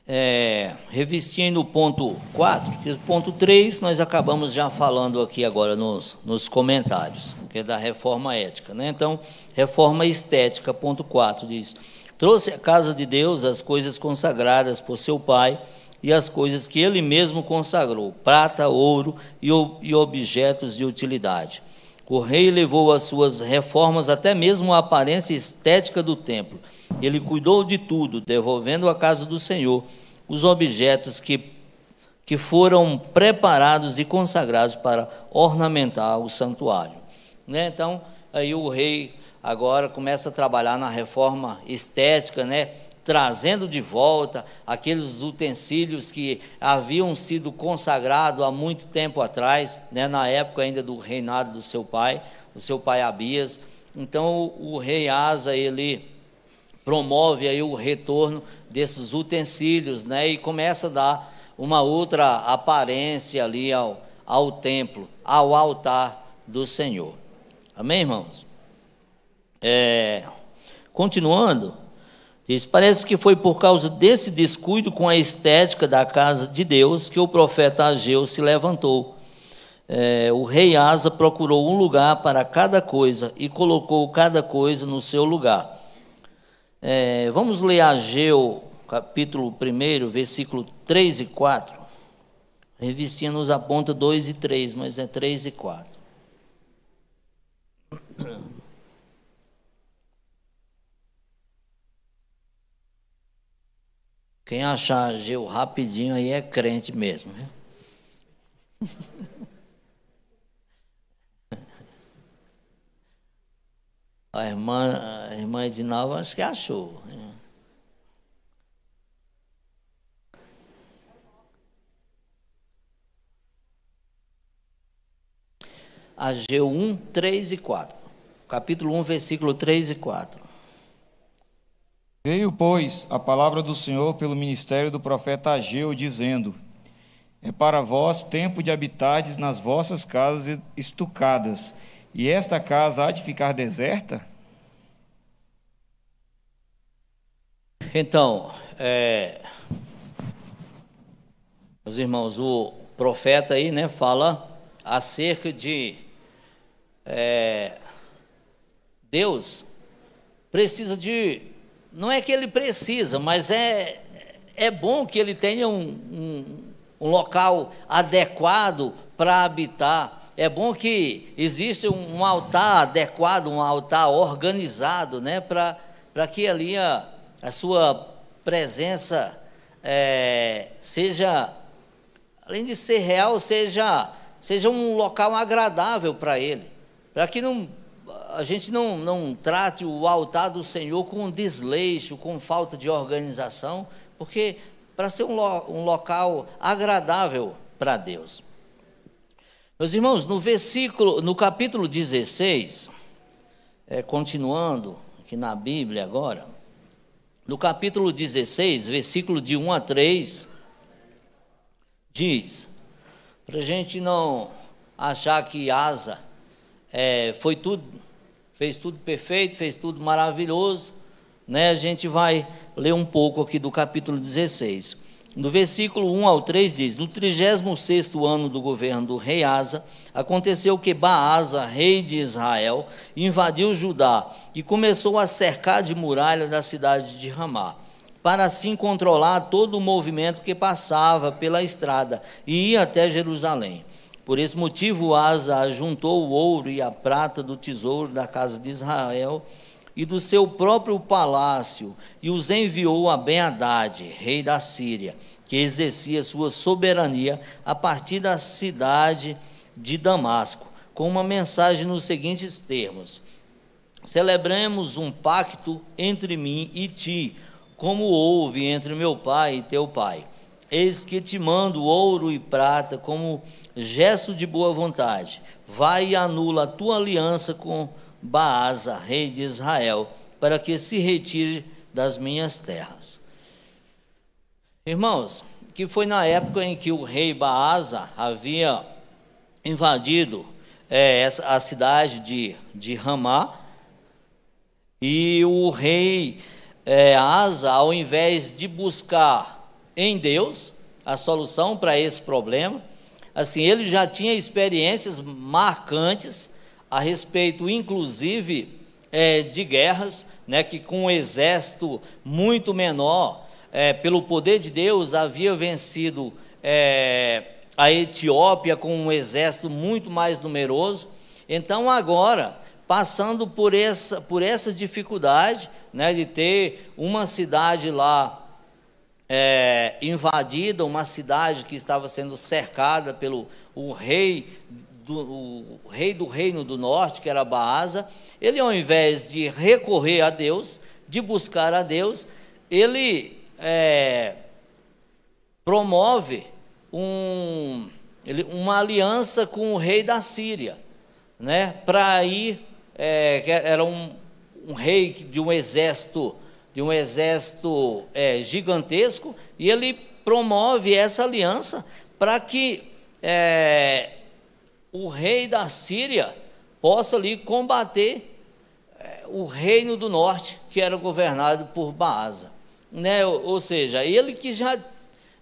é, revestindo o ponto 4, que o ponto 3 nós acabamos já falando aqui agora nos, nos comentários, que é da reforma ética. Né? Então, reforma estética, ponto 4 diz: Trouxe à casa de Deus as coisas consagradas por seu Pai e as coisas que ele mesmo consagrou, prata, ouro e, e objetos de utilidade. O rei levou as suas reformas até mesmo a aparência estética do templo ele cuidou de tudo, devolvendo à casa do Senhor os objetos que, que foram preparados e consagrados para ornamentar o santuário. Né? Então, aí o rei agora começa a trabalhar na reforma estética, né? trazendo de volta aqueles utensílios que haviam sido consagrados há muito tempo atrás, né? na época ainda do reinado do seu pai, do seu pai Abias. Então o rei Asa ele promove aí o retorno desses utensílios, né? E começa a dar uma outra aparência ali ao, ao templo, ao altar do Senhor. Amém, irmãos? É, continuando, diz: Parece que foi por causa desse descuido com a estética da casa de Deus que o profeta Ageu se levantou. É, o rei Asa procurou um lugar para cada coisa e colocou cada coisa no seu lugar. É, vamos ler Ageu, capítulo 1, versículo 3 e 4. A revistinha nos aponta 2 e 3, mas é 3 e 4. Quem achar Ageu rapidinho aí é crente mesmo. Né? <laughs> A irmã, a irmã Edinalva acho que achou. É. Ageu 1, 3 e 4. Capítulo 1, versículo 3 e 4. Veio, pois, a palavra do Senhor pelo ministério do profeta Ageu, dizendo: É para vós tempo de habitardes nas vossas casas estucadas e esta casa há de ficar deserta? Então, é, meus irmãos, o profeta aí né, fala acerca de é, Deus precisa de. Não é que ele precisa, mas é, é bom que ele tenha um, um, um local adequado para habitar é bom que exista um altar adequado, um altar organizado, né, para que ali a, a sua presença é, seja, além de ser real, seja, seja um local agradável para ele. Para que não, a gente não, não trate o altar do Senhor com desleixo, com falta de organização, porque para ser um, lo, um local agradável para Deus. Meus irmãos, no versículo, no capítulo 16, é, continuando aqui na Bíblia agora, no capítulo 16, versículo de 1 a 3, diz, para a gente não achar que Asa é, foi tudo, fez tudo perfeito, fez tudo maravilhoso, né? a gente vai ler um pouco aqui do capítulo 16. No versículo 1 ao 3 diz: No 36 ano do governo do rei Asa, aconteceu que Baasa, rei de Israel, invadiu Judá e começou a cercar de muralhas a cidade de Ramá, para assim controlar todo o movimento que passava pela estrada e ia até Jerusalém. Por esse motivo, Asa juntou o ouro e a prata do tesouro da casa de Israel e do seu próprio palácio, e os enviou a ben rei da Síria, que exercia sua soberania a partir da cidade de Damasco, com uma mensagem nos seguintes termos: Celebremos um pacto entre mim e ti, como houve entre meu pai e teu pai. Eis que te mando ouro e prata como gesto de boa vontade. Vai e anula a tua aliança com Baasa, rei de Israel, para que se retire das minhas terras. Irmãos, que foi na época em que o rei Baasa havia invadido é, a cidade de, de Ramá, e o rei é, Asa, ao invés de buscar em Deus a solução para esse problema, assim, ele já tinha experiências marcantes a respeito, inclusive, é, de guerras, né, que com um exército muito menor, é, pelo poder de Deus, havia vencido é, a Etiópia com um exército muito mais numeroso. Então, agora, passando por essa, por essa dificuldade né, de ter uma cidade lá é, invadida, uma cidade que estava sendo cercada pelo o rei do, o rei do reino do norte, que era Baasa, ele ao invés de recorrer a Deus, de buscar a Deus, ele é, promove um, ele, uma aliança com o rei da Síria, né, para ir, é, era um, um, rei de um exército, de um exército é, gigantesco, e ele promove essa aliança para que é, o rei da Síria possa ali combater eh, o reino do norte, que era governado por Baasa. Né? Ou, seja, ele que já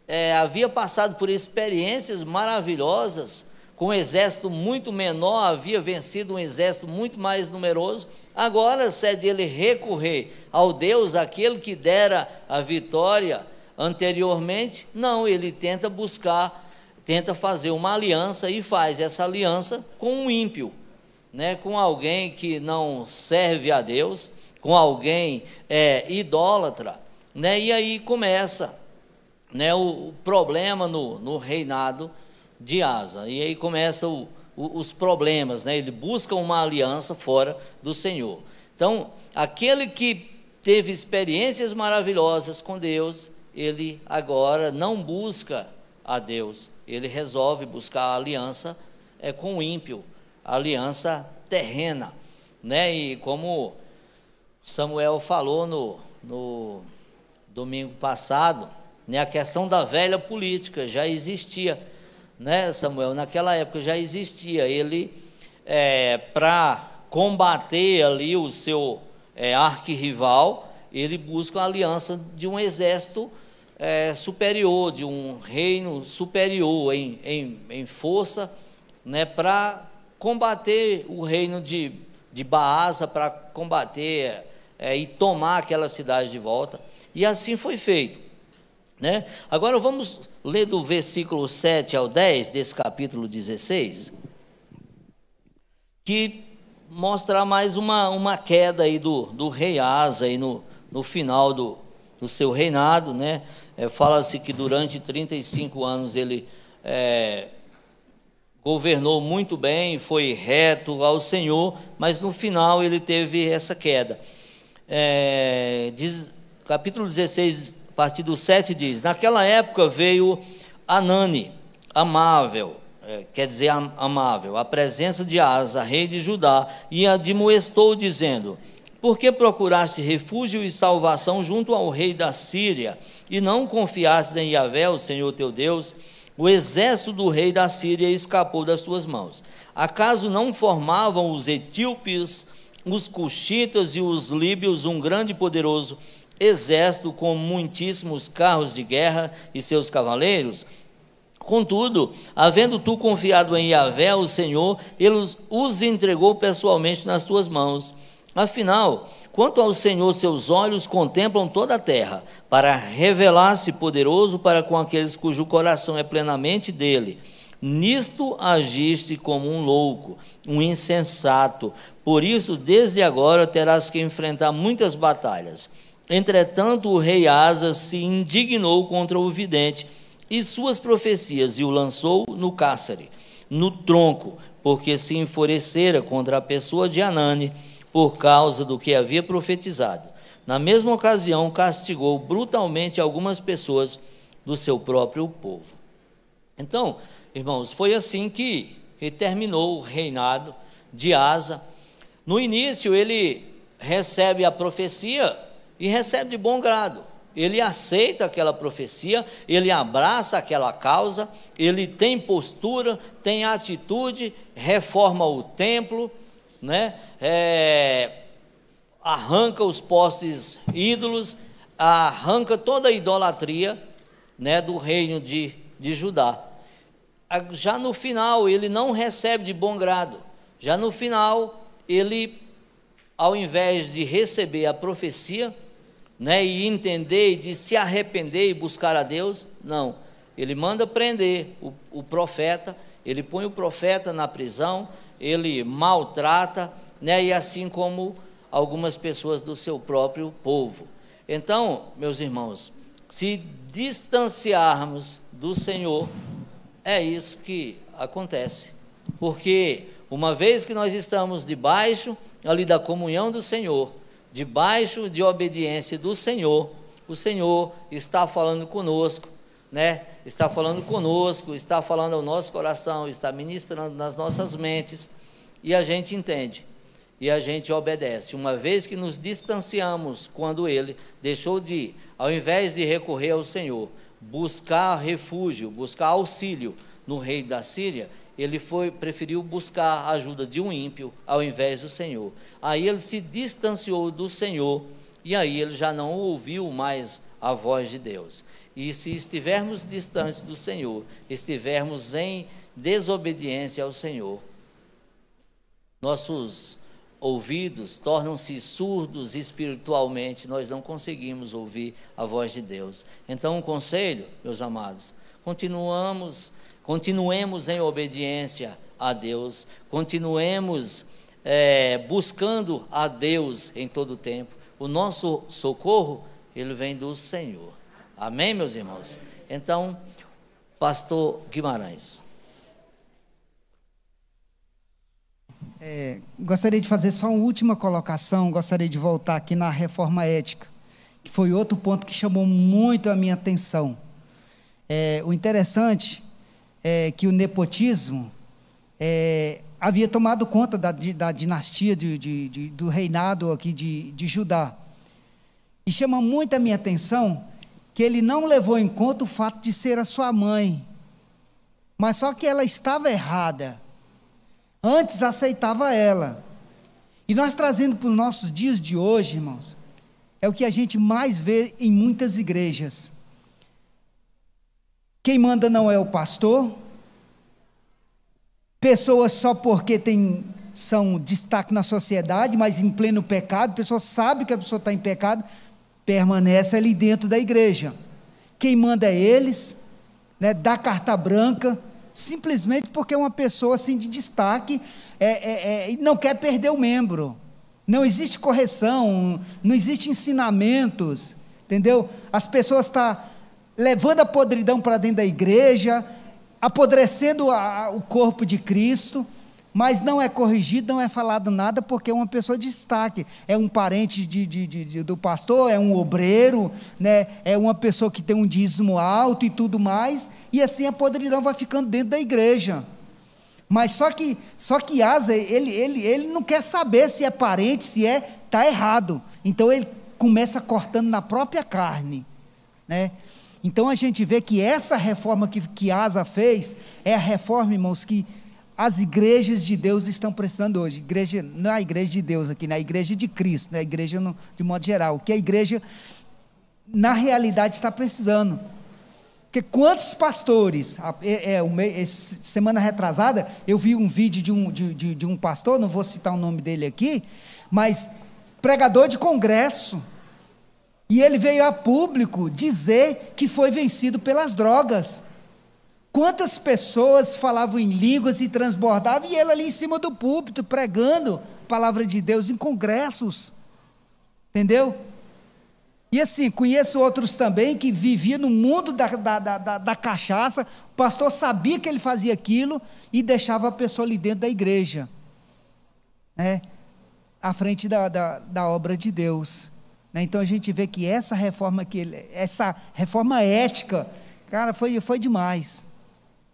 é, havia passado por experiências maravilhosas, com um exército muito menor, havia vencido um exército muito mais numeroso. Agora, cede ele recorrer ao Deus, aquele que dera a vitória anteriormente, não, ele tenta buscar tenta fazer uma aliança e faz essa aliança com um ímpio, né? com alguém que não serve a Deus, com alguém é, idólatra. Né? E aí começa né, o, o problema no, no, reinado de Asa. E aí começam os problemas. Né? Ele busca uma aliança fora do Senhor. Então, aquele que teve experiências maravilhosas com Deus, ele agora não busca a Deus. Ele resolve buscar a aliança é, com o ímpio, aliança terrena. Né? E como Samuel falou no, no domingo passado, né, a questão da velha política já existia. Né, Samuel, naquela época já existia. Ele, é, para combater ali o seu é, arquirrival, ele busca a aliança de um exército é, superior, de um reino superior em, em, em força, né, para combater o reino de, de Baasa, para combater é, e tomar aquela cidade de volta. E assim foi feito. Né? Agora vamos ler do versículo 7 ao 10 desse capítulo 16, que mostra mais uma, uma queda aí do, do rei Asa aí no, no final do, do seu reinado, né? É, Fala-se que durante 35 anos ele é, governou muito bem, foi reto ao Senhor, mas no final ele teve essa queda. É, diz, capítulo 16, a partir do 7 diz: Naquela época veio Anani, amável, é, quer dizer amável, a presença de Asa, rei de Judá, e admoestou, dizendo: porque procuraste refúgio e salvação junto ao rei da Síria, e não confiaste em Yahvé, o Senhor teu Deus? O exército do rei da Síria escapou das tuas mãos. Acaso não formavam os etíopes, os cuxitas e os líbios um grande e poderoso exército com muitíssimos carros de guerra e seus cavaleiros? Contudo, havendo tu confiado em Yahvé, o Senhor, ele os entregou pessoalmente nas tuas mãos. Afinal, quanto ao Senhor, seus olhos contemplam toda a terra, para revelar-se poderoso para com aqueles cujo coração é plenamente dele. Nisto agiste como um louco, um insensato. Por isso, desde agora terás que enfrentar muitas batalhas. Entretanto, o rei Asa se indignou contra o vidente e suas profecias e o lançou no cárcere, no tronco, porque se enfurecera contra a pessoa de Anani por causa do que havia profetizado. Na mesma ocasião, castigou brutalmente algumas pessoas do seu próprio povo. Então, irmãos, foi assim que, que terminou o reinado de Asa. No início, ele recebe a profecia e recebe de bom grado. Ele aceita aquela profecia, ele abraça aquela causa, ele tem postura, tem atitude, reforma o templo né? É, arranca os postes ídolos, arranca toda a idolatria né, do reino de, de Judá. Já no final, ele não recebe de bom grado. Já no final, ele, ao invés de receber a profecia, né, e entender, e de se arrepender e buscar a Deus, não. Ele manda prender o, o profeta, ele põe o profeta na prisão, ele maltrata, né? E assim como algumas pessoas do seu próprio povo. Então, meus irmãos, se distanciarmos do Senhor, é isso que acontece. Porque uma vez que nós estamos debaixo ali da comunhão do Senhor, debaixo de obediência do Senhor, o Senhor está falando conosco, né, está falando conosco, está falando ao nosso coração, está ministrando nas nossas mentes, e a gente entende, e a gente obedece. Uma vez que nos distanciamos quando ele deixou de, ir, ao invés de recorrer ao Senhor, buscar refúgio, buscar auxílio no rei da Síria, ele foi preferiu buscar a ajuda de um ímpio ao invés do Senhor. Aí ele se distanciou do Senhor e aí ele já não ouviu mais a voz de Deus. E se estivermos distantes do Senhor, estivermos em desobediência ao Senhor, nossos ouvidos tornam-se surdos espiritualmente, nós não conseguimos ouvir a voz de Deus. Então, um conselho, meus amados, continuamos, continuemos em obediência a Deus, continuemos é, buscando a Deus em todo o tempo. O nosso socorro, ele vem do Senhor. Amém, meus irmãos? Então, pastor Guimarães. É, gostaria de fazer só uma última colocação, gostaria de voltar aqui na reforma ética, que foi outro ponto que chamou muito a minha atenção. É, o interessante é que o nepotismo é, havia tomado conta da, da dinastia de, de, de, do reinado aqui de, Judá. E chama muito a minha atenção que ele não levou em conta o fato de ser a sua mãe. Mas só que ela estava errada. Antes aceitava ela. E nós trazendo para os nossos dias de hoje, irmãos, é o que a gente mais vê em muitas igrejas. Quem manda não é o pastor. Pessoas só porque tem, são destaque na sociedade, mas em pleno pecado, a pessoa sabe que a pessoa está em pecado, permanece ali dentro da igreja. Quem manda é eles, né, dá carta branca, simplesmente porque é uma pessoa assim de destaque é, é, é, não quer perder o membro. Não existe correção, não existe ensinamentos, entendeu? As pessoas estão tá levando a podridão para dentro da igreja, apodrecendo a, a, o corpo de Cristo. Mas não é corrigido, não é falado nada, porque é uma pessoa de destaque. É um parente de, de, de, do pastor, é um obreiro, né? é uma pessoa que tem um dízimo alto e tudo mais. E assim a podridão vai ficando dentro da igreja. Mas só que só que Asa, ele, ele, ele não quer saber se é parente, se é, está errado. Então ele começa cortando na própria carne. Né? Então a gente vê que essa reforma que, que Asa fez é a reforma, irmãos, que as igrejas de Deus estão precisando hoje. Igreja, não é a igreja de Deus aqui, na né? é igreja de Cristo, na né? é igreja no, de modo geral. O que a igreja, na realidade, está precisando. Porque quantos pastores, é, é uma, semana retrasada, eu vi um vídeo de um, de, de, de um pastor, não vou citar o nome dele aqui, mas pregador de congresso. E ele veio a público dizer que foi vencido pelas drogas. Quantas pessoas falavam em línguas e transbordavam, e ele ali em cima do púlpito, pregando a palavra de Deus em congressos. Entendeu? E assim, conheço outros também que vivia no mundo da, da, da, da, cachaça, o pastor sabia que ele fazia aquilo e deixava a pessoa ali dentro da igreja, né? à frente da, da, da obra de Deus. Né? Então a gente vê que essa reforma, que ele, essa reforma ética, cara, foi, foi demais.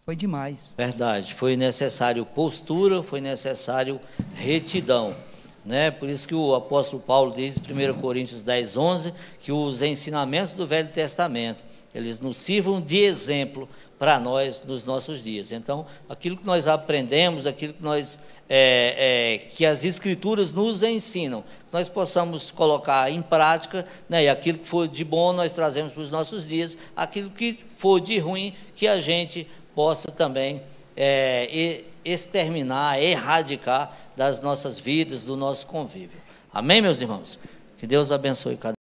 Foi demais. Verdade. Foi necessário postura, foi necessário retidão. Né? Por isso que o apóstolo Paulo diz em 1 Coríntios 10, 11, que os ensinamentos do Velho Testamento, eles nos sirvam de exemplo para nós nos nossos dias. Então, aquilo que nós aprendemos, aquilo que, nós, é, é, que as Escrituras nos ensinam, nós possamos colocar em prática, né, e aquilo que for de bom nós trazemos para os nossos dias, aquilo que for de ruim que a gente possa também é, exterminar, erradicar das nossas vidas, do nosso convívio. Amém, meus irmãos? Que Deus abençoe cada